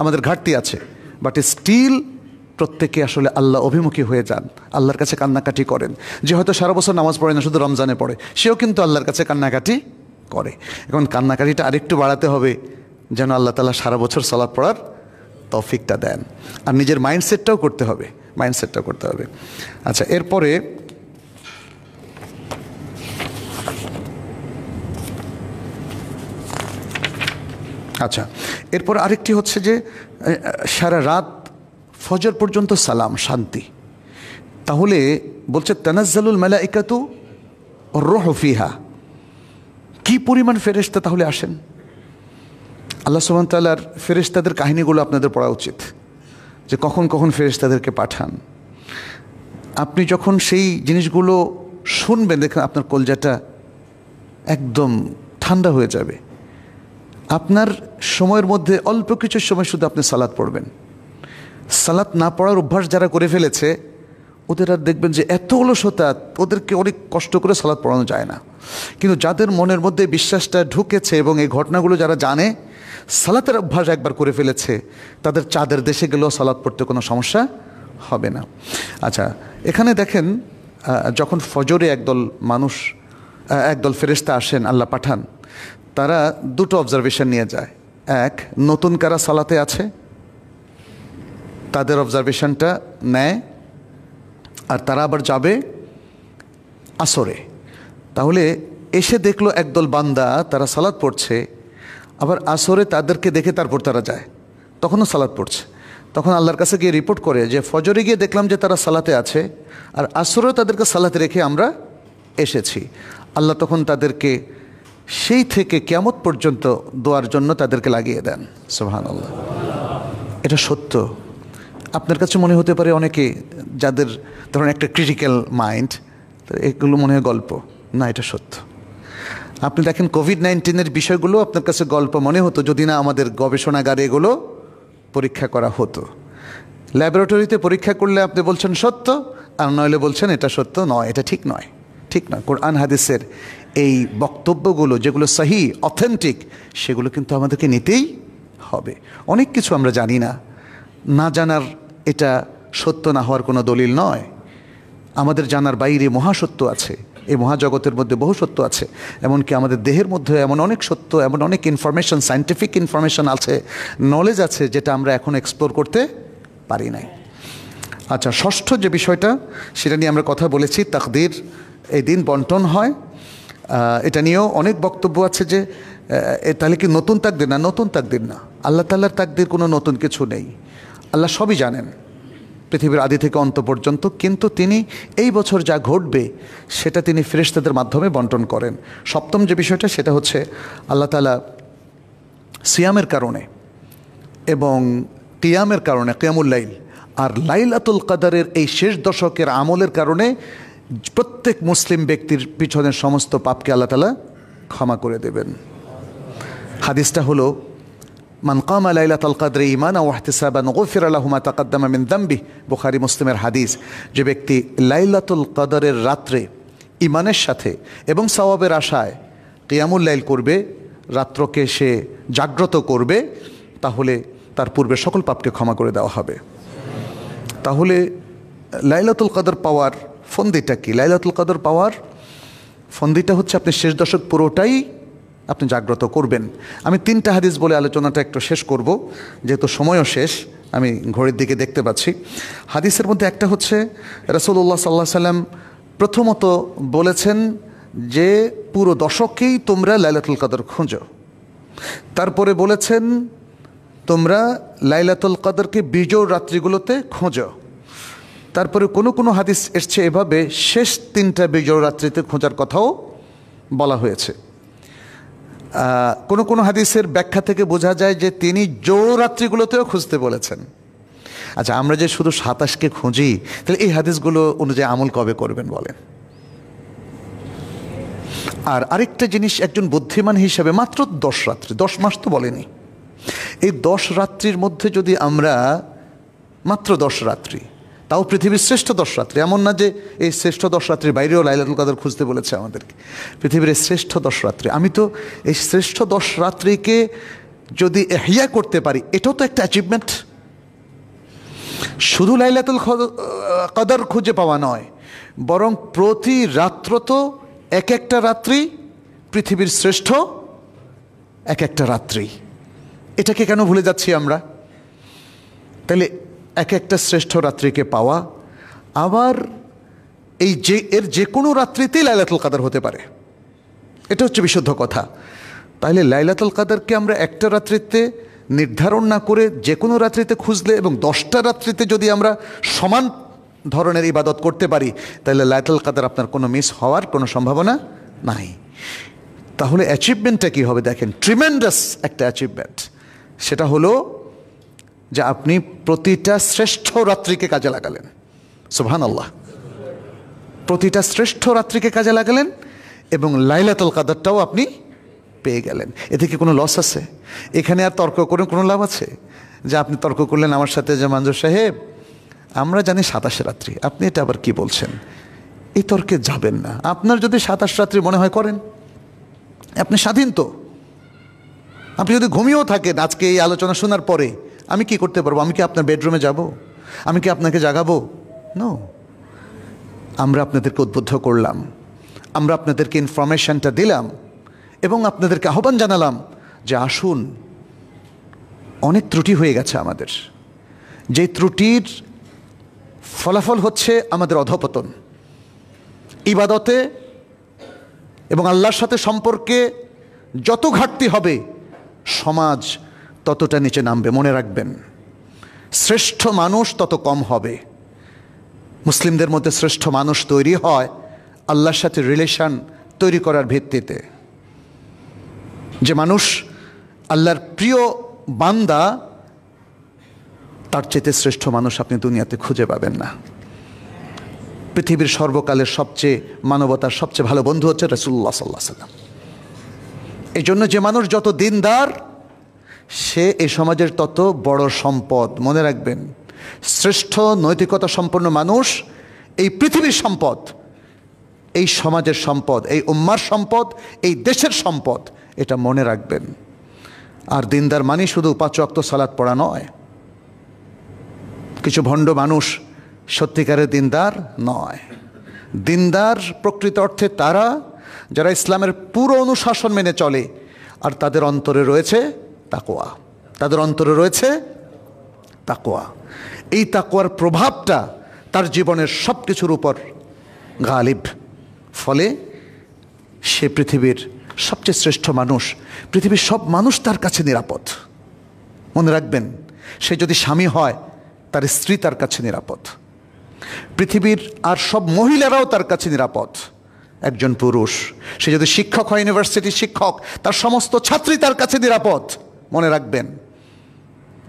আমাদের ঘাটতি আছে বাট স্টিল প্রত্যেকে আসলে আল্লাহ অভিমুখী হয়ে যান আল্লাহর কাছে কান্নাকাটি করেন যে হয়তো সারা বছর নামাজ পড়ে না শুধু রমজানে পড়ে সেও কিন্তু আল্লাহর কাছে কান্নাকাটি করে এখন কান্নাকাটিটা আরেকটু বাড়াতে হবে যেন আল্লাহ তালা সারা বছর সলাপ পড়ার তফিকটা দেন আর নিজের মাইন্ডসেটটাও করতে হবে মাইন্ডসেটটাও করতে হবে আচ্ছা এরপরে আচ্ছা এরপর আরেকটি হচ্ছে যে সারা রাত ফজর পর্যন্ত সালাম শান্তি তাহলে বলছে তানাজ্জালুল একাতু রহফিহা কি পরিমাণ ফেরেস্তা তাহলে আসেন আল্লাহ সুবাহ তাল্লার ফেরেস্তাদের কাহিনীগুলো আপনাদের পড়া উচিত যে কখন কখন ফেরেস্তাদেরকে পাঠান আপনি যখন সেই জিনিসগুলো শুনবেন দেখেন আপনার কলজাটা একদম ঠান্ডা হয়ে যাবে আপনার সময়ের মধ্যে অল্প কিছু সময় শুধু আপনি সালাদ পড়বেন সালাত না পড়ার অভ্যাস যারা করে ফেলেছে ওদের আর দেখবেন যে এত অলসতা ওদেরকে অনেক কষ্ট করে সালাদ পড়ানো যায় না কিন্তু যাদের মনের মধ্যে বিশ্বাসটা ঢুকেছে এবং এই ঘটনাগুলো যারা জানে সালাতের অভ্যাস একবার করে ফেলেছে তাদের চাঁদের দেশে গেলেও সালাদ পড়তে কোনো সমস্যা হবে না আচ্ছা এখানে দেখেন যখন ফজরে একদল মানুষ একদল ফেরেস্তা আসেন আল্লাহ পাঠান তারা দুটো অবজারভেশন নিয়ে যায় এক নতুন কারা সালাতে আছে তাদের অবজারভেশনটা নেয় আর তারা আবার যাবে আসরে তাহলে এসে দেখলো একদল বান্দা তারা সালাদ পড়ছে আবার আসরে তাদেরকে দেখে তারপর তারা যায় তখনও সালাদ পড়ছে তখন আল্লাহর কাছে গিয়ে রিপোর্ট করে যে ফজরে গিয়ে দেখলাম যে তারা সালাতে আছে আর আসরেও তাদেরকে সালাতে রেখে আমরা এসেছি আল্লাহ তখন তাদেরকে সেই থেকে কেমত পর্যন্ত দোয়ার জন্য তাদেরকে লাগিয়ে দেন সোহান আল্লাহ এটা সত্য আপনার কাছে মনে হতে পারে অনেকে যাদের ধরুন একটা ক্রিটিক্যাল মাইন্ড এগুলো মনে হয় গল্প না এটা সত্য আপনি দেখেন কোভিড নাইন্টিনের বিষয়গুলো আপনার কাছে গল্প মনে হতো যদি না আমাদের গবেষণাগারে এগুলো পরীক্ষা করা হতো ল্যাবরেটরিতে পরীক্ষা করলে আপনি বলছেন সত্য আর নইলে বলছেন এটা সত্য নয় এটা ঠিক নয় ঠিক না কোরআন হাদিসের এই বক্তব্যগুলো যেগুলো সাহি অথেন্টিক সেগুলো কিন্তু আমাদেরকে নিতেই হবে অনেক কিছু আমরা জানি না না জানার এটা সত্য না হওয়ার কোনো দলিল নয় আমাদের জানার বাইরে মহাসত্য আছে এই মহাজগতের মধ্যে বহু সত্য আছে এমনকি আমাদের দেহের মধ্যে এমন অনেক সত্য এমন অনেক ইনফরমেশন সায়েন্টিফিক ইনফরমেশন আছে নলেজ আছে যেটা আমরা এখন এক্সপ্লোর করতে পারি নাই আচ্ছা ষষ্ঠ যে বিষয়টা সেটা নিয়ে আমরা কথা বলেছি তাকদির এই দিন বন্টন হয় এটা নিয়েও অনেক বক্তব্য আছে যে তাহলে কি নতুন তাকদির না নতুন তাকদির না আল্লাহ তাল্লাহর তাকদির কোনো নতুন কিছু নেই আল্লাহ সবই জানেন পৃথিবীর আদি থেকে অন্ত পর্যন্ত কিন্তু তিনি এই বছর যা ঘটবে সেটা তিনি ফেরেস্তাদের মাধ্যমে বন্টন করেন সপ্তম যে বিষয়টা সেটা হচ্ছে আল্লাহ তালা সিয়ামের কারণে এবং কিয়ামের কারণে কিয়ামুল লাইল আর লাইলাতুল কাদারের এই শেষ দশকের আমলের কারণে প্রত্যেক মুসলিম ব্যক্তির পিছনের সমস্ত পাপকে আল্লাহ তালা ক্ষমা করে দেবেন হাদিসটা হলো মান কাম আলাইলা তালকাদরে ইমান ওয়াহতিসাবান গফির আলাহুমা তাকাদ্দামা মিন দাম্বি বুখারি মুসলিমের হাদিস যে ব্যক্তি লাইলাতুল কাদরের রাত্রে ইমানের সাথে এবং সওয়াবের আশায় কিয়ামুল লাইল করবে রাত্রকে সে জাগ্রত করবে তাহলে তার পূর্বে সকল পাপকে ক্ষমা করে দেওয়া হবে তাহলে লাইলাতুল কাদর পাওয়ার ফন্দিটা কি লাইলাতুল কদর পাওয়ার ফন্দিটা হচ্ছে আপনি শেষ দশক পুরোটাই আপনি জাগ্রত করবেন আমি তিনটা হাদিস বলে আলোচনাটা একটু শেষ করব যেহেতু সময়ও শেষ আমি ঘড়ির দিকে দেখতে পাচ্ছি হাদিসের মধ্যে একটা হচ্ছে রসুল্লাহ সাল্লাহ সাল্লাম প্রথমত বলেছেন যে পুরো দশকেই তোমরা লাইলাতুল কাদর খুঁজো তারপরে বলেছেন তোমরা লাইলাতুল কাদরকে বিজোর রাত্রিগুলোতে খোঁজো তারপরে কোনো কোনো হাদিস এসছে এভাবে শেষ তিনটা বিজয় রাত্রিতে খোঁজার কথাও বলা হয়েছে কোনো কোনো হাদিসের ব্যাখ্যা থেকে বোঝা যায় যে তিনি রাত্রিগুলোতেও খুঁজতে বলেছেন আচ্ছা আমরা যে শুধু সাতাশকে খুঁজি তাহলে এই হাদিসগুলো অনুযায়ী আমল কবে করবেন বলেন আর আরেকটা জিনিস একজন বুদ্ধিমান হিসাবে মাত্র দশ রাত্রি দশ মাস তো বলেনি এই দশ রাত্রির মধ্যে যদি আমরা মাত্র দশ রাত্রি তাও পৃথিবীর শ্রেষ্ঠ দশ রাত্রি এমন না যে এই শ্রেষ্ঠ দশ রাত্রির বাইরেও লাইলাতুল কাদর খুঁজতে বলেছে আমাদেরকে পৃথিবীর এই শ্রেষ্ঠ দশ রাত্রি আমি তো এই শ্রেষ্ঠ দশ রাত্রিকে যদি এহিয়া করতে পারি এটাও তো একটা অ্যাচিভমেন্ট শুধু লাইলাতুল কাদার খুঁজে পাওয়া নয় বরং প্রতি রাত্র তো এক একটা রাত্রি পৃথিবীর শ্রেষ্ঠ এক একটা রাত্রি এটাকে কেন ভুলে যাচ্ছি আমরা তাহলে এক একটা শ্রেষ্ঠ রাত্রিকে পাওয়া আবার এই যে এর যে কোনো রাত্রিতেই লাইলাতুল কাদার হতে পারে এটা হচ্ছে বিশুদ্ধ কথা তাহলে লাইলাতুল কাদারকে আমরা একটা রাত্রিতে নির্ধারণ না করে যে কোনো রাত্রিতে খুঁজলে এবং দশটা রাত্রিতে যদি আমরা সমান ধরনের ইবাদত করতে পারি তাহলে লাইতাল কাদার আপনার কোনো মিস হওয়ার কোনো সম্ভাবনা নাই তাহলে অ্যাচিভমেন্টটা কী হবে দেখেন ট্রিমেন্ডাস একটা অ্যাচিভমেন্ট সেটা হলো যে আপনি প্রতিটা শ্রেষ্ঠ রাত্রিকে কাজে লাগালেন সুবহান আল্লাহ প্রতিটা শ্রেষ্ঠ রাত্রিকে কাজে লাগালেন এবং লাইলাতুল কাদারটাও আপনি পেয়ে গেলেন এতে কি কোনো লস আছে এখানে আর তর্ক করে কোনো লাভ আছে যে আপনি তর্ক করলেন আমার সাথে যে মানজুর সাহেব আমরা জানি সাতাশে রাত্রি আপনি এটা আবার কি বলছেন এই তর্কে যাবেন না আপনার যদি সাতাশ রাত্রি মনে হয় করেন আপনি স্বাধীন তো আপনি যদি ঘুমিয়েও থাকেন আজকে এই আলোচনা শোনার পরে আমি কি করতে পারবো আমি কি আপনার বেডরুমে যাব আমি কি আপনাকে জাগাবো নো আমরা আপনাদেরকে উদ্বুদ্ধ করলাম আমরা আপনাদেরকে ইনফরমেশানটা দিলাম এবং আপনাদেরকে আহ্বান জানালাম যে আসুন অনেক ত্রুটি হয়ে গেছে আমাদের যে ত্রুটির ফলাফল হচ্ছে আমাদের অধপতন ইবাদতে এবং আল্লাহর সাথে সম্পর্কে যত ঘাটতি হবে সমাজ ততটা নিচে নামবে মনে রাখবেন শ্রেষ্ঠ মানুষ তত কম হবে মুসলিমদের মধ্যে শ্রেষ্ঠ মানুষ তৈরি হয় আল্লাহর সাথে রিলেশান তৈরি করার ভিত্তিতে যে মানুষ আল্লাহর প্রিয় বান্দা তার চেতে শ্রেষ্ঠ মানুষ আপনি দুনিয়াতে খুঁজে পাবেন না পৃথিবীর সর্বকালের সবচেয়ে মানবতার সবচেয়ে ভালো বন্ধু হচ্ছে রসুল্লাহ সাল্লাহ সাল্লাম এই জন্য যে মানুষ যত দিনদার সে এই সমাজের তত বড় সম্পদ মনে রাখবেন শ্রেষ্ঠ নৈতিকতা সম্পন্ন মানুষ এই পৃথিবীর সম্পদ এই সমাজের সম্পদ এই উম্মার সম্পদ এই দেশের সম্পদ এটা মনে রাখবেন আর দিনদার মানি শুধু পাঁচ অক্ত সালাদ পড়া নয় কিছু ভণ্ড মানুষ সত্যিকারের দিনদার নয় দিনদার প্রকৃত অর্থে তারা যারা ইসলামের পুরো অনুশাসন মেনে চলে আর তাদের অন্তরে রয়েছে তাকোয়া তাদের অন্তরে রয়েছে তাকোয়া এই তাকোয়ার প্রভাবটা তার জীবনের সব কিছুর উপর গালিব ফলে সে পৃথিবীর সবচেয়ে শ্রেষ্ঠ মানুষ পৃথিবীর সব মানুষ তার কাছে নিরাপদ মনে রাখবেন সে যদি স্বামী হয় তার স্ত্রী তার কাছে নিরাপদ পৃথিবীর আর সব মহিলারাও তার কাছে নিরাপদ একজন পুরুষ সে যদি শিক্ষক হয় ইউনিভার্সিটির শিক্ষক তার সমস্ত ছাত্রী তার কাছে নিরাপদ মনে রাখবেন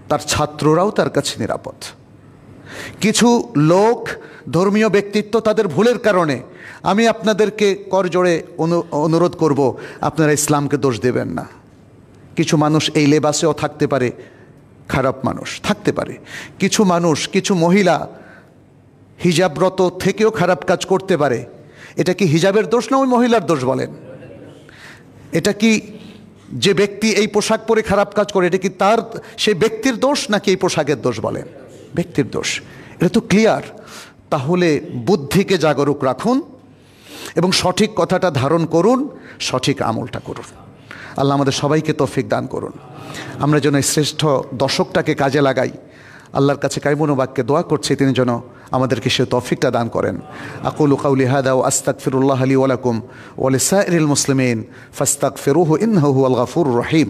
তার ছাত্ররাও তার কাছে নিরাপদ কিছু লোক ধর্মীয় ব্যক্তিত্ব তাদের ভুলের কারণে আমি আপনাদেরকে করজোড়ে অনুরোধ করব আপনারা ইসলামকে দোষ দেবেন না কিছু মানুষ এই লেবাসেও থাকতে পারে খারাপ মানুষ থাকতে পারে কিছু মানুষ কিছু মহিলা হিজাবরত থেকেও খারাপ কাজ করতে পারে এটা কি হিজাবের দোষ না ওই মহিলার দোষ বলেন এটা কি যে ব্যক্তি এই পোশাক পরে খারাপ কাজ করে এটা কি তার সেই ব্যক্তির দোষ নাকি এই পোশাকের দোষ বলেন ব্যক্তির দোষ এটা তো ক্লিয়ার তাহলে বুদ্ধিকে জাগরুক রাখুন এবং সঠিক কথাটা ধারণ করুন সঠিক আমলটা করুন আল্লাহ আমাদের সবাইকে তৌফিক দান করুন আমরা যেন শ্রেষ্ঠ দশকটাকে কাজে লাগাই আল্লাহর কাছে কাইমনো বাক্যে দোয়া করছি তিনি যেন আমাদেরকে সে তৌফিকটা দান করেন আকুল কাউলি হাদা ওয়া আস্তাগফিরুল্লাহ লি ওয়া লাকুম ওয়া লিসাইরিল মুসলিমিন ফাস্তাগফিরুহু ইন্নাহু হুয়াল গাফুরুর রহিম